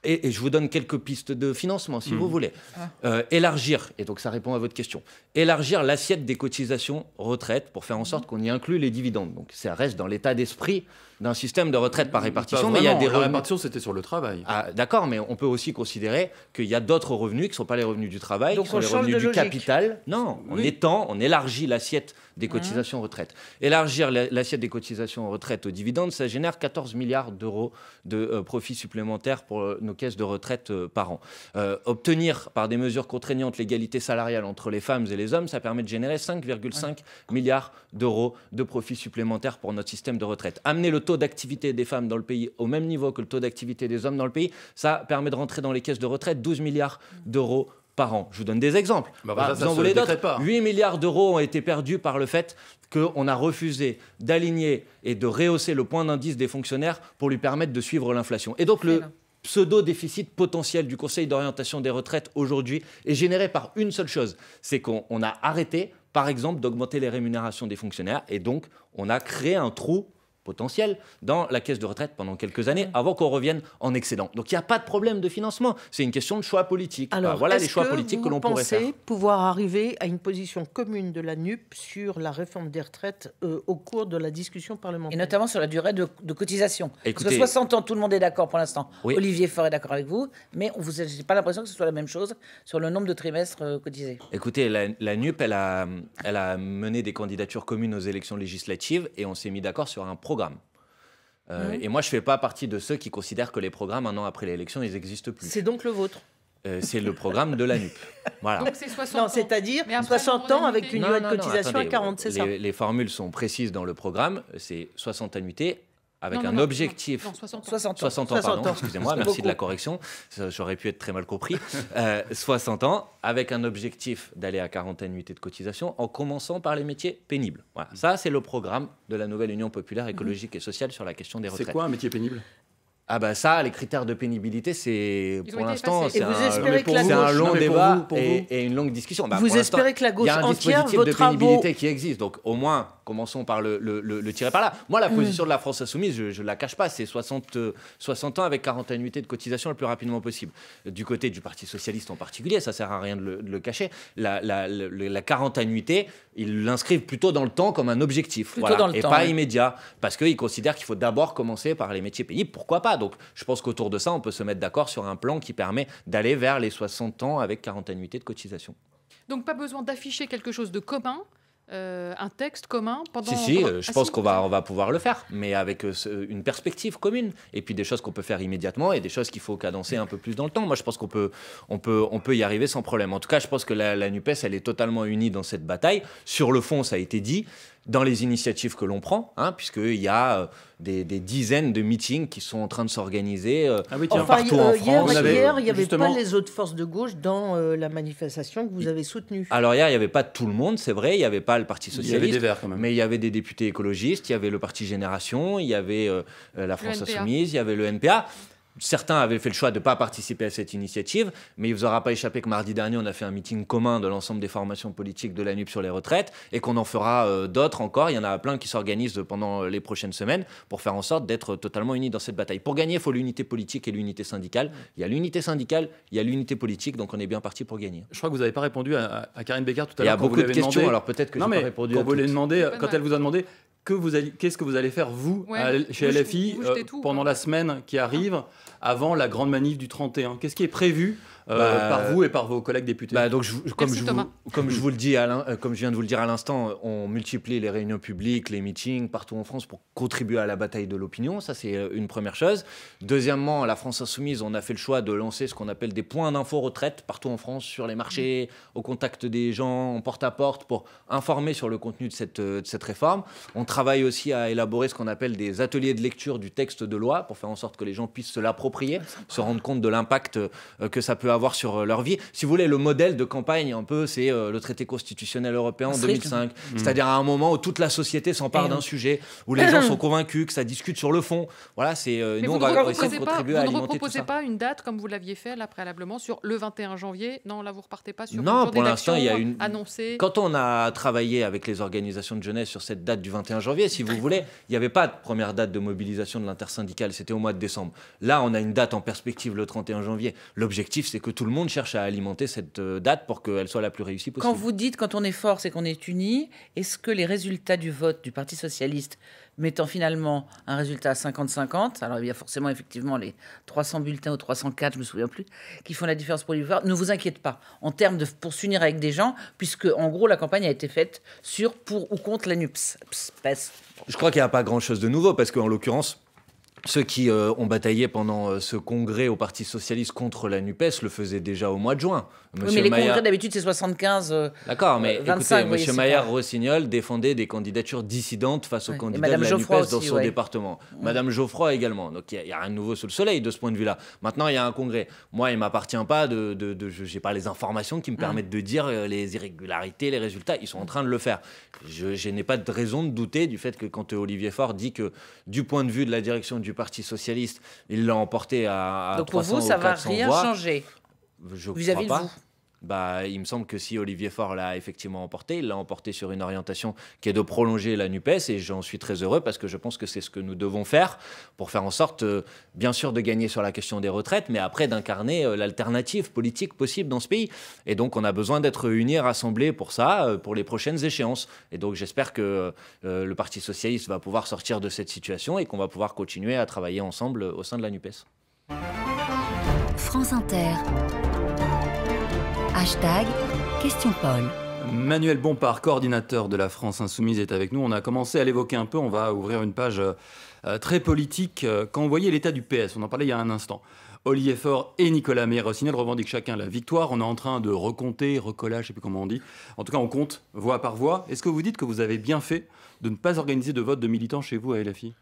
et, je vous donne quelques pistes de financement, si hmm. vous voulez. Ah. Euh, élargir, et donc ça répond à votre question, élargir l'assiette des cotisations retraite pour faire en sorte hmm. qu'on y inclue les dividendes. Donc ça reste dans l'état d'esprit d'un système de retraite par répartition. mais il y a des revenus... La répartition, c'était sur le travail. Ah, d'accord, mais on peut aussi considérer qu'il y a d'autres revenus qui ne sont pas les revenus du travail, qui sont les revenus du capital. Non, on étend, on élargit l'assiette des mmh. cotisations retraite. Élargir l'assiette des cotisations retraite aux dividendes, ça génère 14 milliards d'euros de euh, profits supplémentaires pour euh, nos caisses de retraite euh, par an. obtenir par des mesures contraignantes l'égalité salariale entre les femmes et les hommes, ça permet de générer 5,5 milliards d'euros de profits supplémentaires pour notre système de retraite. Amener le taux d'activité des femmes dans le pays au même niveau que le taux d'activité des hommes dans le pays, ça permet de rentrer dans les caisses de retraite 12 milliards mmh. d'euros je vous donne des exemples. 8 bah, bah, milliards d'euros ont été perdus par le fait qu'on a refusé d'aligner et de rehausser le point d'indice des fonctionnaires pour lui permettre de suivre l'inflation. Et donc le pseudo-déficit potentiel du Conseil d'orientation des retraites aujourd'hui est généré par une seule chose, c'est qu'on a arrêté, par exemple, d'augmenter les rémunérations des fonctionnaires et donc on a créé un trou potentiel dans la caisse de retraite pendant quelques années avant qu'on revienne en excédent. Donc il n'y a pas de problème de financement, c'est une question de choix politique. Alors, voilà les choix politiques que l'on pourrait faire. pouvoir arriver à une position commune de la NUP sur la réforme des retraites euh, au cours de la discussion parlementaire Et notamment sur la durée de, cotisation. Écoutez, Parce que 60 ans, tout le monde est d'accord pour l'instant. Olivier Faure est d'accord avec vous, mais vous n'ai pas l'impression que ce soit la même chose sur le nombre de trimestres euh, cotisés. Écoutez, la, NUP, elle a, elle a mené des candidatures communes aux élections législatives et on s'est mis d'accord sur un programme euh, et moi, je ne fais pas partie de ceux qui considèrent que les programmes, un an après l'élection, ils n'existent plus. C'est donc le vôtre euh, c'est le programme de la NUP. Voilà. Donc c'est 60 non, c'est-à-dire 60 ans avec une de cotisation à c'est ans. Les, les, formules sont précises dans le programme, c'est 60 annuités avec un objectif. 60 ans. 60 pardon, excusez-moi, merci de la correction, j'aurais pu être très mal compris. 60 euh, ans, avec un objectif d'aller à quarantaine annuités de cotisation en commençant par les métiers pénibles. Voilà, ça c'est le programme de la nouvelle Union populaire écologique et sociale sur la question des retraites. C'est quoi un métier pénible ah ben ça, les critères de pénibilité, c'est pour l'instant, c'est un, long débat et, une longue discussion. Bah, vous espérez que la gauche entière Il y a un dispositif de pénibilité qui existe, donc au moins commençons par le, tirer par là. Moi, la mm. position de la France insoumise, je ne la cache pas, c'est 60, 60 euh, ans avec 40 annuités de cotisation le plus rapidement possible. Du côté du Parti socialiste en particulier, ça sert à rien de le, cacher. La, la 40 annuités, ils l'inscrivent plutôt dans le temps comme un objectif, et pas immédiat, parce qu'ils considèrent qu'il faut d'abord commencer par les métiers payés. Pourquoi pas Donc, je pense qu'autour de ça, on peut se mettre d'accord sur un plan qui permet d'aller vers les 60 ans avec 40 annuités de cotisation. Donc, pas besoin d'afficher quelque chose de commun, euh, un texte commun pendant. Si, si, euh, je pense qu'on va, on va pouvoir le faire, mais avec euh, une perspective commune. Et puis des choses qu'on peut faire immédiatement et des choses qu'il faut cadencer un peu plus dans le temps. Moi, je pense qu'on peut, on peut, on peut y arriver sans problème. En tout cas, je pense que la, la NUPES, elle est totalement unie dans cette bataille. Sur le fond, ça a été dit dans les initiatives que l'on prend, hein, puisqu'il y a euh, des, dizaines de meetings qui sont en train de s'organiser euh, ah partout en euh, France. Hier, il n'y avait pas les autres forces de gauche dans la manifestation que vous avez soutenue. Alors hier, il n'y avait pas tout le monde, c'est vrai, il n'y avait pas le Parti Socialiste, il y avait des verts, quand même. mais il y avait des députés écologistes, il y avait le Parti Génération, il y avait la France Insoumise, il y avait le NPA certains avaient fait le choix de ne pas participer à cette initiative, mais il ne vous aura pas échappé que mardi dernier, on a fait un meeting commun de l'ensemble des formations politiques de la NUP sur les retraites et qu'on en fera euh, d'autres encore. Il y en a plein qui s'organisent pendant les prochaines semaines pour faire en sorte d'être totalement unis dans cette bataille. Pour gagner, il faut l'unité politique et l'unité syndicale. Il y a l'unité syndicale, il y a l'unité politique, donc on est bien parti pour gagner. Je crois que vous n'avez pas répondu à, Karine Becker tout à l'heure. Il y a beaucoup de questions, alors peut-être que je n'ai pas répondu quand à vous demandé, Quand elle vous a demandé qu'est-ce que vous allez faire vous chez LFI euh, pendant la semaine qui arrive avant la grande manif du 31 Qu'est-ce qui est prévu euh, bah, par vous et par vos collègues députés bah, donc comme, je comme je vous le dis, Alain, euh, comme je viens de vous le dire à l'instant, on multiplie les réunions publiques, les meetings partout en France pour contribuer à la bataille de l'opinion. Ça, c'est euh, une première chose. Deuxièmement, à la France insoumise, on a fait le choix de lancer ce qu'on appelle des points d'info retraite partout en France, sur les marchés, au contact des gens, en porte à porte, pour informer sur le contenu de cette, cette réforme. On travaille aussi à élaborer ce qu'on appelle des ateliers de lecture du texte de loi pour faire en sorte que les gens puissent se prier, se rendre compte de l'impact euh, que ça peut avoir sur euh, leur vie. Si vous voulez, le modèle de campagne, un peu, c'est euh, le traité constitutionnel européen en 2005. Mm. C'est-à-dire à un moment où toute la société s'empare d'un sujet, où les gens sont convaincus que ça discute sur le fond. Voilà, c'est nous, on va de contribuer pas, vous ne proposez pas une date comme vous l'aviez fait là préalablement sur le 21 janvier. Non, là, vous repartez pas sur Non, pour l'instant, il y a une Quand on a travaillé avec les organisations de jeunesse sur cette date du 21 janvier, si vous voulez, il n'y avait pas de première date de mobilisation de l'intersyndicale, c'était au mois de décembre. Là, on a une date en perspective le 31 janvier. L'objectif, c'est que tout le monde cherche à alimenter cette euh, date pour qu'elle soit la plus réussie possible. Quand vous dites quand on est fort, c'est qu'on est uni, est-ce que les résultats du vote du Parti socialiste mettant finalement un résultat à 50-50, alors il y a forcément effectivement les 300 bulletins ou 304, je me souviens plus, qui font la différence pour les ne vous inquiétez pas en termes de pour s'unir avec des gens, puisque en gros la campagne a été faite sur pour ou contre la NUPS. Je crois qu'il n'y a pas grand-chose de nouveau, parce qu'en l'occurrence, ceux qui euh, ont bataillé pendant euh, ce congrès au Parti socialiste contre la NUPES le faisaient déjà au mois de juin. mais les congrès d'habitude c'est 75. Euh, D'accord, mais écoutez, M. Maillard-Rossignol défendait des candidatures dissidentes face aux candidats de la NUPES dans son département. Mme Madame Geoffroy également. Donc il n'y a, rien de nouveau sous le soleil de ce point de vue-là. Maintenant, il y a un congrès. Moi, il ne m'appartient pas de. de, je n'ai pas les informations qui me ah. permettent de dire les irrégularités, les résultats. Ils sont en train de le faire. Je, je n'ai pas de raison de douter du fait que quand Olivier Faure dit que du point de vue de la direction du du Parti socialiste, il l'a emporté à, à Donc 300 pour vous, ça n'a va rien voix. changer. Vous crois avez pas. vous. Bah, il me semble que si Olivier Faure l'a effectivement emporté, il l'a emporté sur une orientation qui est de prolonger la NUPES et j'en suis très heureux parce que je pense que c'est ce que nous devons faire pour faire en sorte, euh, bien sûr, de gagner sur la question des retraites, mais après d'incarner euh, l'alternative politique possible dans ce pays. Et donc, on a besoin d'être unis, rassemblés pour ça, euh, pour les prochaines échéances. Et donc, j'espère que le Parti Socialiste va pouvoir sortir de cette situation et qu'on va pouvoir continuer à travailler ensemble au sein de la NUPES. France Inter. Hashtag Question Paul. Manuel Bompard, coordinateur de la France Insoumise, est avec nous. On a commencé à l'évoquer un peu. On va ouvrir une page euh, très politique. Euh, quand vous voyez l'état du PS, on en parlait il y a un instant. Olivier Faure et Nicolas meyer revendiquent chacun la victoire. On est en train de recompter, recoller, je ne sais plus comment on dit. En tout cas, on compte voix par voix. Est-ce que vous dites que vous avez bien fait de ne pas organiser de vote de militants chez vous à LFI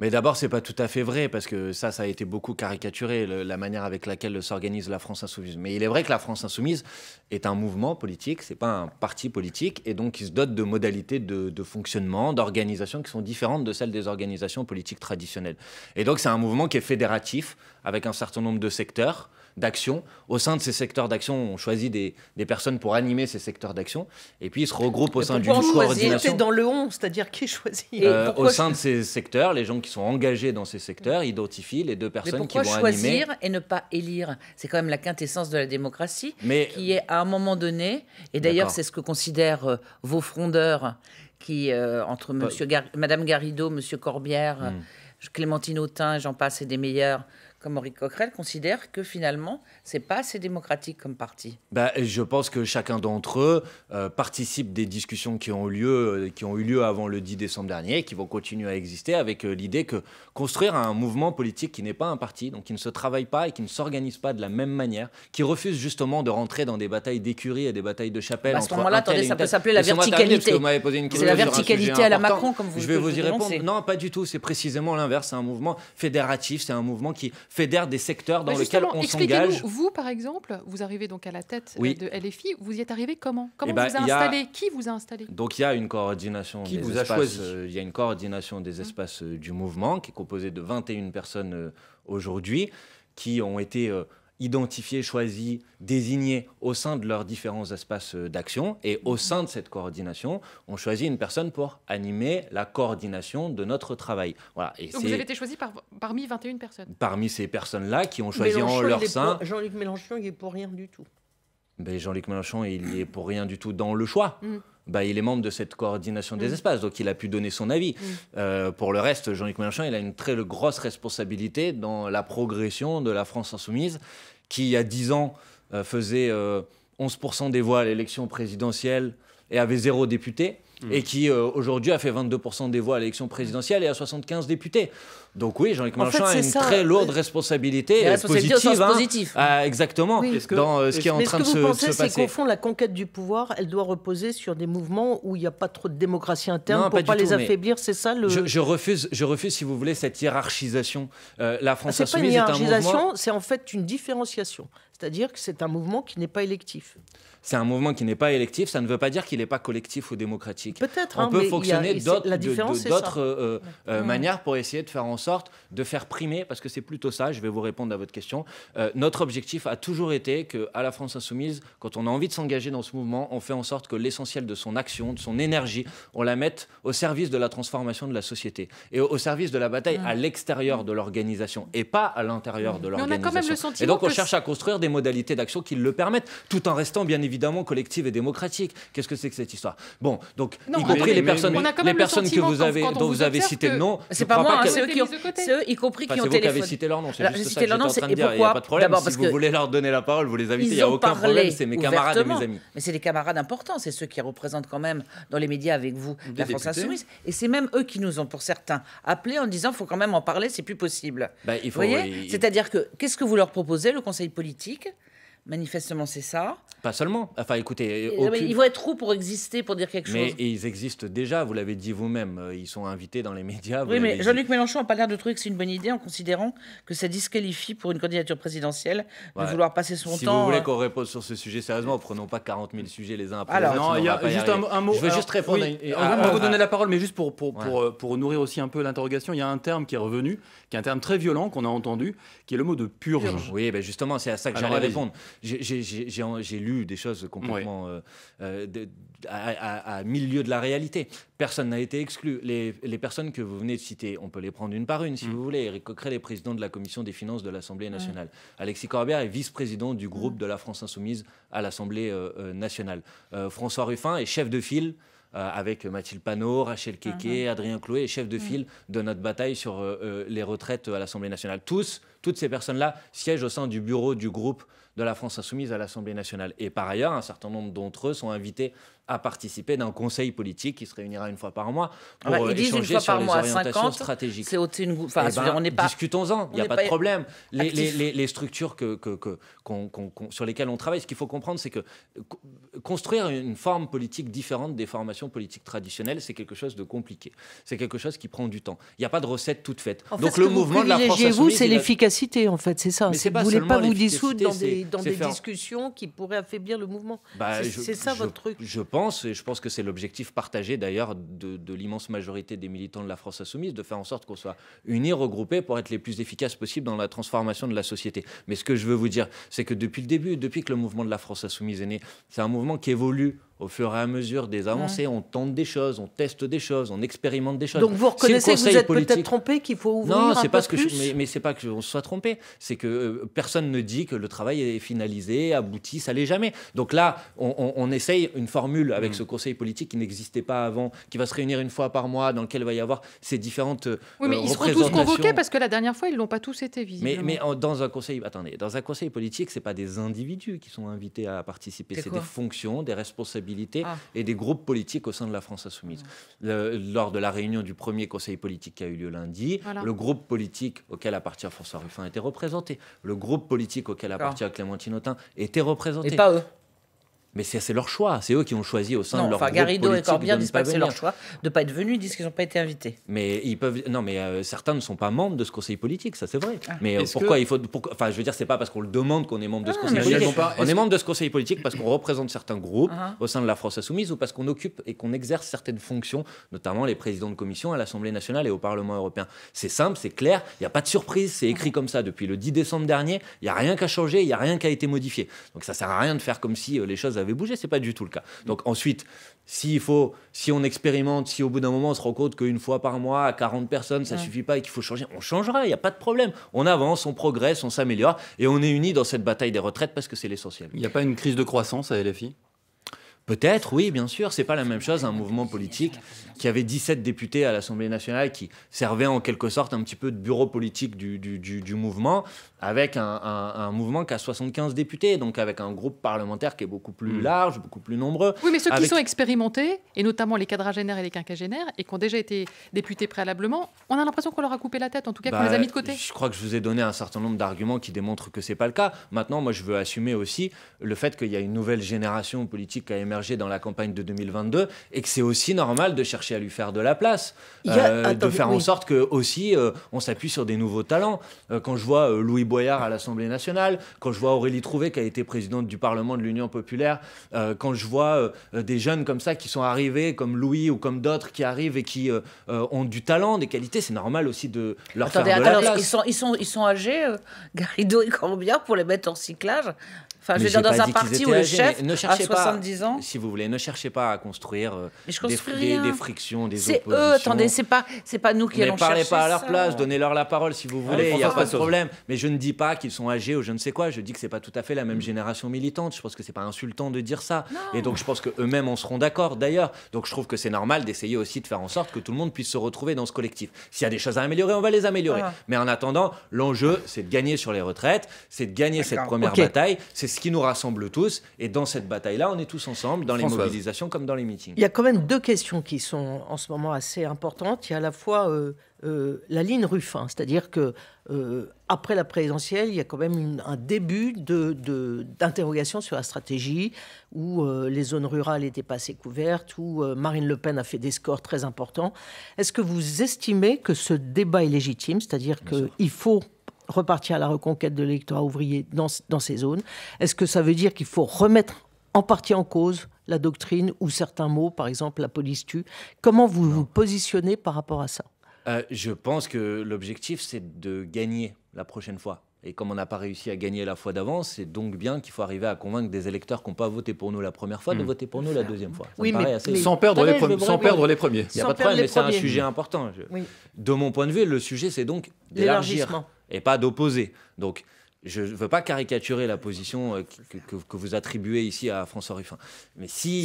mais d'abord, ce n'est pas tout à fait vrai, parce que ça, ça a été beaucoup caricaturé, la manière avec laquelle s'organise la France insoumise. Mais il est vrai que la France insoumise est un mouvement politique, ce n'est pas un parti politique, et donc il se dote de modalités de, fonctionnement, d'organisations qui sont différentes de celles des organisations politiques traditionnelles. Et donc c'est un mouvement qui est fédératif, avec un certain nombre de secteurs, d'action. Au sein de ces secteurs d'action, on choisit des, des, personnes pour animer ces secteurs d'action. Et puis, ils se regroupent au sein d'une coordination. dans le 11 c'est-à-dire qui choisit euh, Au sein de ces secteurs, les gens qui sont engagés dans ces secteurs identifient les deux personnes qui vont animer. choisir et ne pas élire C'est quand même la quintessence de la démocratie, Mais... qui est à un moment donné, et d'ailleurs, c'est ce que considèrent euh, vos frondeurs, qui, euh, entre bah, Monsieur Madame Garrido, Monsieur Corbière, hmm. Clémentine Autain, j'en passe, et des meilleurs, comme Henri Coquerel, considère que finalement, c'est pas assez démocratique comme parti bah, Je pense que chacun d'entre eux euh, participe des discussions euh, qui ont, eu lieu, avant le 10 décembre dernier et qui vont continuer à exister avec euh, l'idée que construire un mouvement politique qui n'est pas un parti, donc qui ne se travaille pas et qui ne s'organise pas de la même manière, qui refuse justement de rentrer dans des batailles d'écurie et des batailles de chapelle. Bah, à ce moment-là, ça peut s'appeler la verticalité. C'est la verticalité à la Macron, comme vous Je vais vous y répondre. Non, pas du tout. C'est précisément l'inverse. C'est un mouvement fédératif. C'est un mouvement qui fédère des secteurs dans bah, lesquels on s'engage. Vous, par exemple, vous arrivez donc à la tête euh, de LFI. Vous y êtes arrivé comment Comment eh ben, vous a installé Qui vous a installé Donc il y a une coordination qui des vous espaces, euh, Il y a une coordination des hein espaces euh, du mouvement qui est composée de 21 personnes aujourd'hui qui ont été identifiés, choisis, désignés au sein de leurs différents espaces euh, d'action. Et au mhm. sein de cette coordination, on choisit une personne pour animer la coordination de notre travail. Voilà. Et Donc vous avez été choisi parmi 21 personnes Parmi ces personnes-là qui ont choisi en leur sein. Jean-Luc Mélenchon, il est pour rien du tout. mais ben, Jean-Luc Mélenchon, il est pour rien du tout dans le choix. Mhm. Bah, il est membre de cette coordination des mm. espaces, donc il a pu donner son avis. Mm. Euh, pour le reste, Jean-Luc Mélenchon, il a une très grosse responsabilité dans la progression de la France insoumise, qui il y a 10 ans euh, faisait 11% euh, des voix à l'élection présidentielle et avait zéro député, mm. et qui aujourd'hui a fait 22% des voix à l'élection présidentielle et a 75 députés. Donc oui, Jean-Luc Mélenchon a une très lourde euh, responsabilité, euh, la responsabilité positive. Hein. Ah, exactement, dans euh, ce qui est en train de se, passer. Mais ce que vous pensez, c'est qu'au fond, la conquête du pouvoir, elle doit reposer sur des mouvements où il n'y a pas trop de démocratie interne pour ne pas, les affaiblir, c'est ça le... Je, refuse, je refuse, si vous voulez, cette hiérarchisation. la ah, France insoumise pas une hiérarchisation, un C'est en fait une différenciation. C'est-à-dire que c'est un mouvement qui n'est pas électif. C'est un mouvement qui n'est pas électif, ça ne veut pas dire qu'il n'est pas collectif ou démocratique. Peut-être, On hein, peut fonctionner d'autres manières pour essayer de faire en sorte sorte de faire primer, parce que c'est plutôt ça, je vais vous répondre à votre question, euh, notre objectif a toujours été qu'à la France insoumise, quand on a envie de s'engager dans ce mouvement, on fait en sorte que l'essentiel de son action, de son énergie, on la mette au service de la transformation de la société et au, service de la bataille à mmh. l'extérieur de l'organisation et pas à l'intérieur mmh. de l'organisation. et donc on cherche à construire des modalités d'action qui le permettent, tout en restant bien évidemment collective et démocratique. Qu'est-ce que c'est que cette histoire Bon, donc y compris les personnes, les personnes que vous avez, dont vous avez cité le nom, ah, c'est pas moi, hein, c'est eux qui ont c'est eux, y compris qui ont téléphone. Vous avez cité leur nom, c'est juste ça que leur nom, c'est de dire. pourquoi pas de problème. Parce si vous voulez leur donner la parole, vous les invitez, il n'y a aucun problème. C'est mes camarades et mes amis. Mais c'est des camarades importants, c'est ceux qui représentent quand même dans les médias avec vous la France Insoumise. Et c'est même eux qui nous ont, pour certains, appelés en disant il faut quand même en parler, c'est plus possible. Bah, vous voyez C'est-à-dire que qu'est-ce que vous leur proposez, le Conseil politique Manifestement, c'est ça. Pas seulement. Enfin, écoutez. Aucune... Il être où pour exister, pour dire quelque chose Mais ils existent déjà, vous l'avez dit vous-même. Euh, ils sont invités dans les médias. oui, mais Jean-Luc Mélenchon n'a pas l'air de trouver que c'est une bonne idée en considérant que ça disqualifie pour une candidature présidentielle de vouloir passer son temps. Si vous voulez euh, qu'on réponde sur ce sujet sérieusement, prenons pas 40 000 sujets les uns après les autres. Non, il y a juste un, mot. Je veux juste répondre. Oui, et, on va vous donner la parole, mais juste pour, euh, pour, nourrir aussi un peu l'interrogation, il y a un terme qui est revenu, qui est un terme très violent qu'on a entendu, qui est le mot de purge. Oui, ben justement, c'est à ça que j'allais répondre j'ai lu des choses complètement euh, euh, à, à, milieu de la réalité. Personne n'a été exclu. Les, personnes que vous venez de citer, on peut les prendre une par une, si mm. vous voulez. Éric Coquerel est président de la commission des finances de l'Assemblée nationale. Alexis Corbière est vice-président du groupe mm. de la France insoumise à l'Assemblée euh, nationale. François Ruffin est chef de file. avec Mathilde Panot, Rachel Keke, ah, Adrien Clouet, chef de mm. file de notre bataille sur les retraites à l'Assemblée nationale. Tous, toutes ces personnes-là siègent au sein du bureau du groupe de la France insoumise à l'Assemblée nationale. Et par ailleurs, un certain nombre d'entre eux sont invités à participer d'un conseil politique qui se réunira une fois par mois ah bah, pour euh, échanger sur les orientations stratégiques. C'est enfin, eh ben, Discutons-en, il n'y a pas, de problème. Les, structures que, sur lesquelles on travaille, ce qu'il faut comprendre, c'est que construire une forme politique différente des formations politiques traditionnelles, c'est quelque chose de compliqué. C'est quelque chose qui prend du temps. Il n'y a pas de recette toute faite. Donc le mouvement de la France vous, c'est l'efficacité, en fait, c'est ça. vous ne voulez pas vous dissoudre dans des, discussions qui pourraient affaiblir le mouvement. Bah, c'est ça votre truc. Je pense et je pense que c'est l'objectif partagé d'ailleurs de, de l'immense majorité des militants de la France insoumise, de faire en sorte qu'on soit unis, regroupés pour être les plus efficaces possibles dans la transformation de la société. Mais ce que je veux vous dire, c'est que depuis le début, depuis que le mouvement de la France insoumise est né, c'est un mouvement qui évolue au fur et à mesure des avancées, on tente des choses, on teste des choses, on expérimente des choses. Donc vous reconnaissez que vous êtes peut-être trompé, qu'il faut ouvrir non, un peu pas ce Que je... mais, c'est pas que on soit trompé, c'est que euh, personne ne dit que le travail est finalisé, abouti, ça l'est jamais. Donc là, on, essaye une formule avec mm. ce conseil politique qui n'existait pas avant, qui va se réunir une fois par mois, dans lequel va y avoir ces différentes euh, Oui, mais ils seront tous convoqués parce que la dernière fois ils l'ont pas tous été visiblement. Mais, mais dans un conseil, attendez, dans un conseil politique, c'est pas des individus qui sont invités à participer, c'est des fonctions, des responsabilités ah. et des groupes politiques au sein de la France insoumise. Ah. lors de la réunion du premier conseil politique qui a eu lieu lundi, le groupe politique auquel appartient François Ruffin était représenté. Le groupe politique auquel appartient Clémentine Autain était représenté. Et pas eux. Mais c'est leur choix. C'est eux qui ont choisi au sein de leur enfin, Garrido et Corbière disent pas, que c'est leur choix de ne pas être venus, disent qu'ils n'ont pas été invités. Mais ils peuvent. Non, mais euh, certains ne sont pas membres de ce conseil politique, ça c'est vrai. Ah. Mais euh, pourquoi il faut. Enfin, je veux dire, c'est pas parce qu'on le demande qu'on est membre de ce ah, conseil politique. On est membre de ce conseil politique parce qu'on représente certains groupes ah. au sein de la France Insoumise ou parce qu'on occupe et qu'on exerce certaines fonctions, notamment les présidents de commission à l'Assemblée nationale et au Parlement européen. C'est simple, c'est clair, il n'y a pas de surprise, c'est écrit comme ça depuis le 10 décembre dernier. Il n'y a rien qu'à changer, il n'y a rien qu'à été modifié. Donc ça sert à rien de faire comme si euh, les choses bouger C'est pas du tout le cas. Donc ensuite, s'il faut, si on expérimente, si au bout d'un moment on se rend compte qu'une fois par mois, à 40 personnes, ça suffit pas et qu'il faut changer, on changera, il n'y a pas de problème. On avance, on progresse, on s'améliore et on est unis dans cette bataille des retraites parce que c'est l'essentiel. Il n'y a pas une crise de croissance à LFI Peut-être, oui, bien sûr. C'est pas la même chose un mouvement politique qui avait 17 députés à l'Assemblée nationale qui servait en quelque sorte un petit peu de bureau politique du, du mouvement avec un, mouvement qui a 75 députés, donc avec un groupe parlementaire qui est beaucoup plus hmm. large, beaucoup plus nombreux. Oui, mais ceux qui sont expérimentés, et notamment les quadragénaires et les quinquagénaires, et qui ont déjà été députés préalablement, on a l'impression qu'on leur a coupé la tête, en tout cas qu'on bah, les a mis de côté. Je crois que je vous ai donné un certain nombre d'arguments qui démontrent que ce n'est pas le cas. Maintenant, moi, je veux assumer aussi le fait qu'il y a une nouvelle génération politique qui a émergé dans la campagne de 2022, et que c'est aussi normal de chercher à lui faire de la place, euh, de faire en sorte que aussi euh, on s'appuie sur des nouveaux talents. Euh, quand je vois Louis Boyard à l'Assemblée nationale, quand je vois Aurélie Trouvé qui a été présidente du Parlement de l'Union populaire, euh, quand je vois euh, des jeunes comme ça qui sont arrivés, comme Louis ou comme d'autres qui arrivent et qui euh, ont du talent, des qualités, c'est normal aussi de leur faire de Ils sont, ils sont, ils sont âgés, Garrido et Corbière, pour les mettre en cyclage. Enfin, je veux dire, dans un parti où le chef ne cherchez 70 pas, ans. Si vous voulez, ne cherchez pas à construire des, frictions, des oppositions. C'est eux, attendez, c'est pas, pas nous qui allons chercher. Ne parlez pas à leur place, donnez-leur la parole si vous ah voulez, il n'y a pas de problème. Mais je ne ne dis pas qu'ils sont âgés ou je ne sais quoi. Je dis que c'est pas tout à fait la même génération militante. Je pense que c'est pas insultant de dire ça. Et donc je pense que eux-mêmes en seront d'accord. D'ailleurs, donc je trouve que c'est normal d'essayer aussi de faire en sorte que tout le monde puisse se retrouver dans ce collectif. S'il y a des choses à améliorer, on va les améliorer. Mais en attendant, l'enjeu, c'est de gagner sur les retraites, c'est de gagner cette première bataille. C'est ce qui nous rassemble tous. Et dans cette bataille-là, on est tous ensemble dans les mobilisations comme dans les meetings. Il y a quand même deux questions qui sont en ce moment assez importantes. Il y a à la fois euh, euh, la ligne Ruffin, c'est-à-dire que euh, après la présidentielle, il y a quand même un début d'interrogation sur la stratégie, où euh, les zones rurales étaient pas assez couvertes, où Marine Le Pen a fait des scores très importants. Est-ce que vous estimez que ce débat est légitime, c'est-à-dire qu'il faut repartir à la reconquête de l'électorat ouvrier dans, ces zones Est-ce que ça veut dire qu'il faut remettre en partie en cause la doctrine ou certains mots, par exemple la police tue Comment vous vous positionnez par rapport à ça euh, je pense que l'objectif, c'est de gagner la prochaine fois. Et comme on n'a pas réussi à gagner la fois d'avant, c'est donc bien qu'il faut arriver à convaincre des électeurs qui n'ont pas voté pour nous la première fois de mm. voter pour nous la deuxième fois. sans perdre, les, premiers. Il n'y a pas de problème, mais c'est un sujet important. De mon point de vue, le sujet, c'est donc d'élargir et pas d'opposer je ne veux pas caricaturer la position euh, que, vous attribuez ici à François Ruffin. Mais si.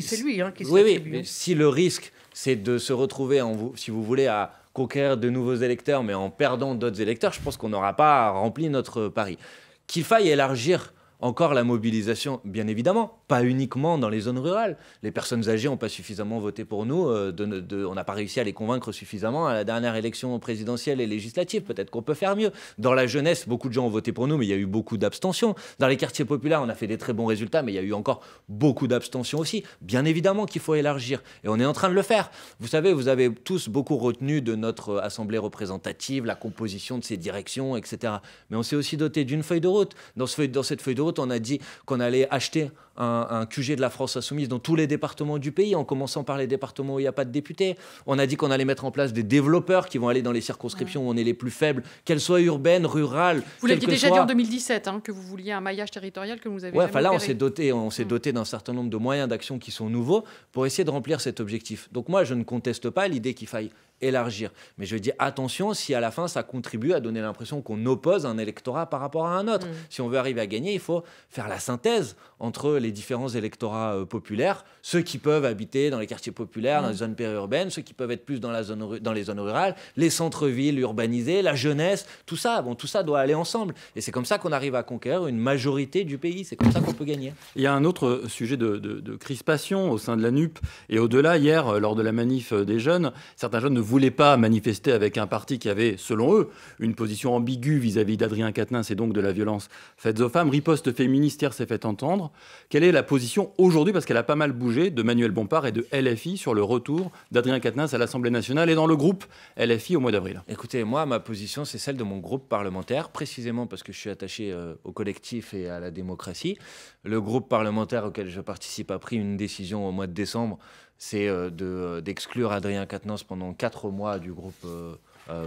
C'est lui hein, qui Oui, oui. Mais si le risque, c'est de se retrouver, si vous voulez, à conquérir de nouveaux électeurs, mais en perdant d'autres électeurs, je pense qu'on n'aura pas rempli notre pari. Qu'il faille élargir encore la mobilisation, bien évidemment, pas uniquement dans les zones rurales. Les personnes âgées n'ont pas suffisamment voté pour nous, euh, de, on n'a pas réussi à les convaincre suffisamment à la dernière élection présidentielle et législative, peut-être qu'on peut faire mieux. Dans la jeunesse, beaucoup de gens ont voté pour nous, mais il y a eu beaucoup d'abstention Dans les quartiers populaires, on a fait des très bons résultats, mais il y a eu encore beaucoup d'abstention aussi. Bien évidemment qu'il faut élargir, et on est en train de le faire. Vous savez, vous avez tous beaucoup retenu de notre assemblée représentative, la composition de ses directions, etc. Mais on s'est aussi doté d'une feuille de route. Dans, dans cette feuille de route, on a dit qu'on allait acheter un, QG de la France insoumise dans tous les départements du pays, en commençant par les départements où il n'y a pas de députés. On a dit qu'on allait mettre en place des développeurs qui vont aller dans les circonscriptions où on est les plus faibles, qu'elles soient urbaines, rurales. Vous l'aviez déjà dit en 2017 hein, que vous vouliez un maillage territorial que vous avez. Ouais, là, on s'est doté, on s'est mmh. doté d'un certain nombre de moyens d'action qui sont nouveaux pour essayer de remplir cet objectif. Donc moi, je ne conteste pas l'idée qu'il faille élargir. Mais je dis attention si à la fin ça contribue à donner l'impression qu'on oppose un électorat par rapport à un autre. Mmh. Si on veut arriver à gagner, il faut faire la synthèse entre les différents électorats euh, populaires, ceux qui peuvent habiter dans les quartiers populaires, dans les mm. zones périurbaines, ceux qui peuvent être plus dans, la zone, dans les zones rurales, les centres-villes urbanisés, la jeunesse, tout ça, bon, tout ça doit aller ensemble. Et c'est comme ça qu'on arrive à conquérir une majorité du pays, c'est comme ça qu'on peut gagner. Il y a un autre euh, sujet de, crispation au sein de la NUP et au-delà, hier, euh, lors de la manif des jeunes, certains jeunes ne voulaient pas manifester avec un parti qui avait, selon eux, une position ambiguë vis-à-vis d'Adrien Quatennens et donc de la violence faite aux femmes. Riposte féministère s'est fait entendre. Quelle est la position aujourd'hui, parce qu'elle a pas mal bougé, de Manuel Bompard et de LFI sur le retour d'Adrien Quatennens à l'Assemblée nationale et dans le groupe LFI au mois d'avril Écoutez, moi, ma position, c'est celle de mon groupe parlementaire, précisément parce que je suis attaché euh, au collectif et à la démocratie. Le groupe parlementaire auquel je participe a pris une décision au mois de décembre, c'est euh, euh, d'exclure Adrien Quatennens pendant quatre mois du groupe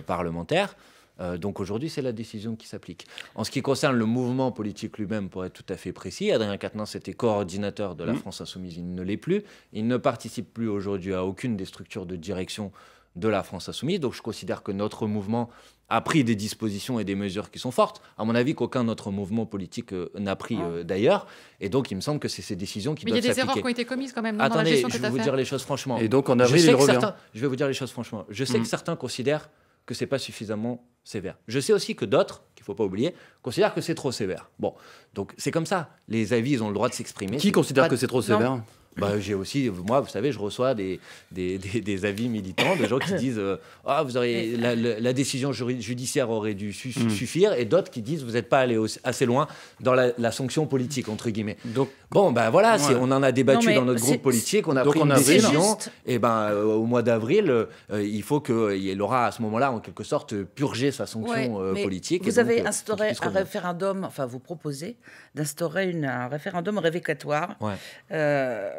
parlementaire. Euh, donc aujourd'hui, c'est la décision qui s'applique. En ce qui concerne le mouvement politique lui-même, pour être tout à fait précis, Adrien Quatennens était coordinateur de la mmh. France Insoumise, il ne l'est plus. Il ne participe plus aujourd'hui à aucune des structures de direction de la France Insoumise. Donc je considère que notre mouvement a pris des dispositions et des mesures qui sont fortes, à mon avis qu'aucun autre mouvement politique euh, n'a pris ah. euh, d'ailleurs. Et donc il me semble que c'est ces décisions qui doivent s'appliquer. Il y a des erreurs qui ont été commises quand même. dans la gestion je vais vous dire les choses franchement. Et donc en je revient. je vais vous dire les choses franchement. Je sais que mmh. certains considèrent que n'est pas suffisamment sévère. Je sais aussi que d'autres, qu'il ne faut pas oublier, considèrent que c'est trop sévère. Bon, donc c'est comme ça. Les avis, ils ont le droit de s'exprimer. Qui considère que c'est trop sévère bah, j'ai aussi, moi, vous savez, je reçois des, des, des, avis militants des gens qui disent euh, ah, vous auriez, la, décision judiciaire aurait dû mm. suffire, et d'autres qui disent vous n'êtes pas allé assez loin dans la, sanction politique, entre guillemets. Donc, bon, ben bah, voilà, on en a débattu dans notre groupe politique, on a pris une décision, et ben euh, au mois d'avril, euh, il faut qu'il aura à ce moment-là, en quelque sorte, purgé sa sanction politique. Vous avez instauré un référendum, enfin, vous proposez d'instaurer un référendum révocatoire.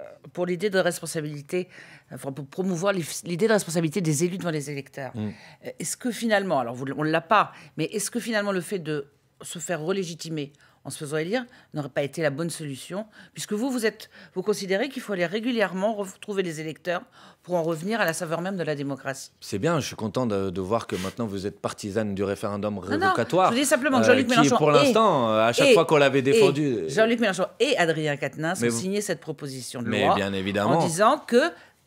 Euh, pour l'idée de responsabilité, euh, pour promouvoir l'idée de responsabilité des élus devant les électeurs. Mm. Euh, est-ce que finalement, alors on ne l'a pas, mais est-ce que finalement le fait de se faire relégitimer en se faisant élire, n'aurait pas été la bonne solution, puisque vous, vous, êtes, vous considérez qu'il faut aller régulièrement retrouver les électeurs pour en revenir à la saveur même de la démocratie. C'est bien, je suis content de, voir que maintenant vous êtes partisane du référendum révocatoire. je dis simplement que Jean-Luc euh, Mélenchon. qui pour l'instant, euh, à chaque fois qu'on l'avait défendu. Euh, Jean-Luc Mélenchon et Adrien Quatennens ont signé cette proposition de loi. En disant que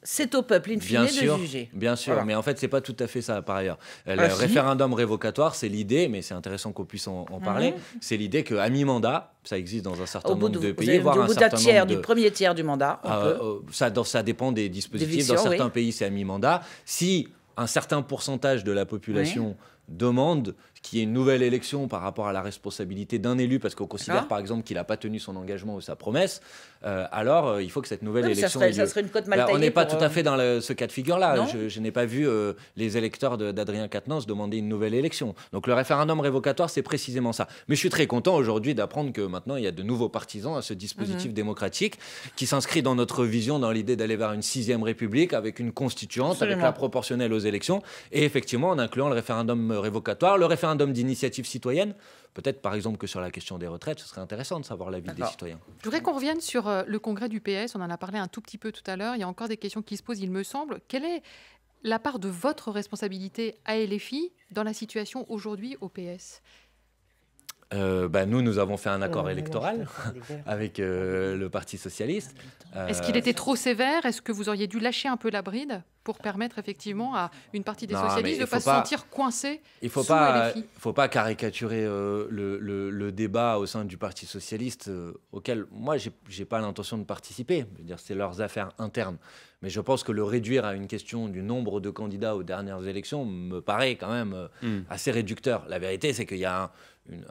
c'est au peuple, in fine, bien sûr, de juger. Bien sûr, mais en fait, c'est pas tout à fait ça, par ailleurs. Euh, le ah, référendum révocatoire, c'est l'idée, mais c'est intéressant qu'on puisse en, mhm. parler, c'est l'idée qu'à mi-mandat, ça existe dans un certain nombre de, pays, voire un certain tiers, du premier tiers du mandat, ah, euh, Ça, dépend des dispositifs. dans certains pays, c'est à mi-mandat. Si un certain pourcentage de la population... demande qu'il y ait une nouvelle élection par rapport à la responsabilité d'un élu, parce qu'on considère ah. par exemple qu'il n'a pas tenu son engagement ou sa promesse, euh, alors euh, il faut que cette nouvelle élection. Ça serait, une bah, On n'est pas tout à euh, fait dans ce cas de figure-là. Je, n'ai pas vu les électeurs d'Adrien Quatennens demander une nouvelle élection. Donc le référendum révocatoire, c'est précisément ça. Mais je suis très content aujourd'hui d'apprendre que maintenant il y a de nouveaux partisans à ce dispositif mhm. démocratique qui s'inscrit dans notre vision, dans l'idée d'aller vers une sixième république avec une constituante, avec la proportionnelle aux élections, et effectivement en incluant le référendum révocatoire, le référendum d'initiative citoyenne. Peut-être par exemple que sur la question des retraites, ce serait intéressant de savoir l'avis des citoyens. Je voudrais qu'on revienne sur euh, le congrès du PS. On en a parlé un tout petit peu tout à l'heure. Il y a encore des questions qui se posent, il me semble. Quelle est la part de votre responsabilité à LFI dans la situation aujourd'hui au PS euh, bah, nous, nous avons fait un oh accord électoral avec euh, le Parti socialiste. Ah, euh, Est-ce qu'il était trop sévère Est-ce que vous auriez dû lâcher un peu la bride pour permettre effectivement à une partie des socialistes de ne pas, se sentir coincée Il ne faut, pas, faut pas caricaturer le, débat au sein du Parti socialiste auquel moi, je n'ai pas l'intention de participer. C'est leurs affaires internes. Mais je pense que le réduire à une question du nombre de candidats aux dernières élections me paraît quand même hmm. assez réducteur. La vérité, c'est qu'il y a un une,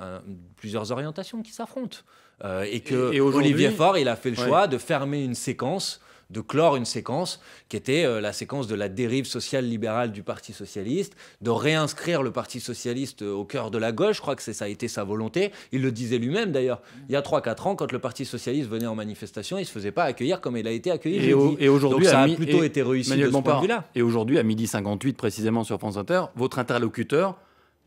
plusieurs orientations qui s'affrontent. Euh, et que Olivier Faure, il a fait le choix de fermer une séquence, de clore une séquence qui était euh, la séquence de la dérive sociale libérale du Parti socialiste, de réinscrire le Parti socialiste euh, au cœur de la gauche. Je crois que ça a été sa volonté. Il le disait lui-même d'ailleurs. Il y a 3-4 ans, quand le Parti socialiste venait en manifestation, il ne se faisait pas accueillir comme il a été accueilli. Et, aujourd'hui, ça a plutôt été réussi de ce point de vue-là. Et aujourd'hui, à midi 58 précisément sur France Inter, votre interlocuteur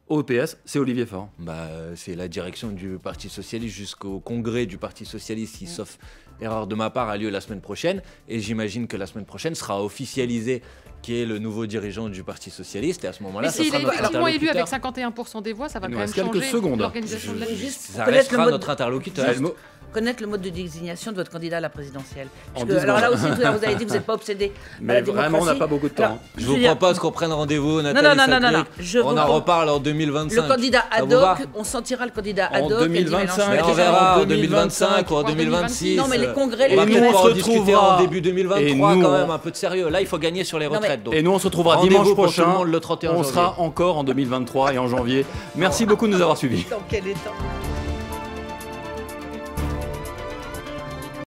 OPS, e c'est Olivier Faure. Bah, c'est la direction du Parti Socialiste jusqu'au congrès du Parti Socialiste, qui, sauf erreur de ma part, a lieu la semaine prochaine. Et j'imagine que la semaine prochaine sera officialisée qui est le nouveau dirigeant du Parti Socialiste. Et à ce moment-là, ça sera il est élu avec 51% des voix, ça va quand même changer hein. l'organisation de Ça restera notre interlocuteur connaître le mode de désignation de votre candidat à la présidentielle. alors là aussi, vous avez dit que vous n'êtes pas obsédé. Mais vraiment, on n'a pas beaucoup de temps. Hein. je, vous propose qu'on prenne rendez-vous, Nathalie. Non, non, non, non, non, on en reparle en 2025. Le candidat ad hoc, on sentira le candidat ad hoc. En 2025, on verra en 2025 ou en 2026. Non, mais les euh, congrès, les On se peut en discuter en début 2023 quand même, un peu de sérieux. Là, il faut gagner sur les retraites. Et nous, on se retrouvera dimanche prochain. Le 31 janvier. On sera encore en 2023 et en janvier. Merci beaucoup de nous avoir suivis. Dans quel état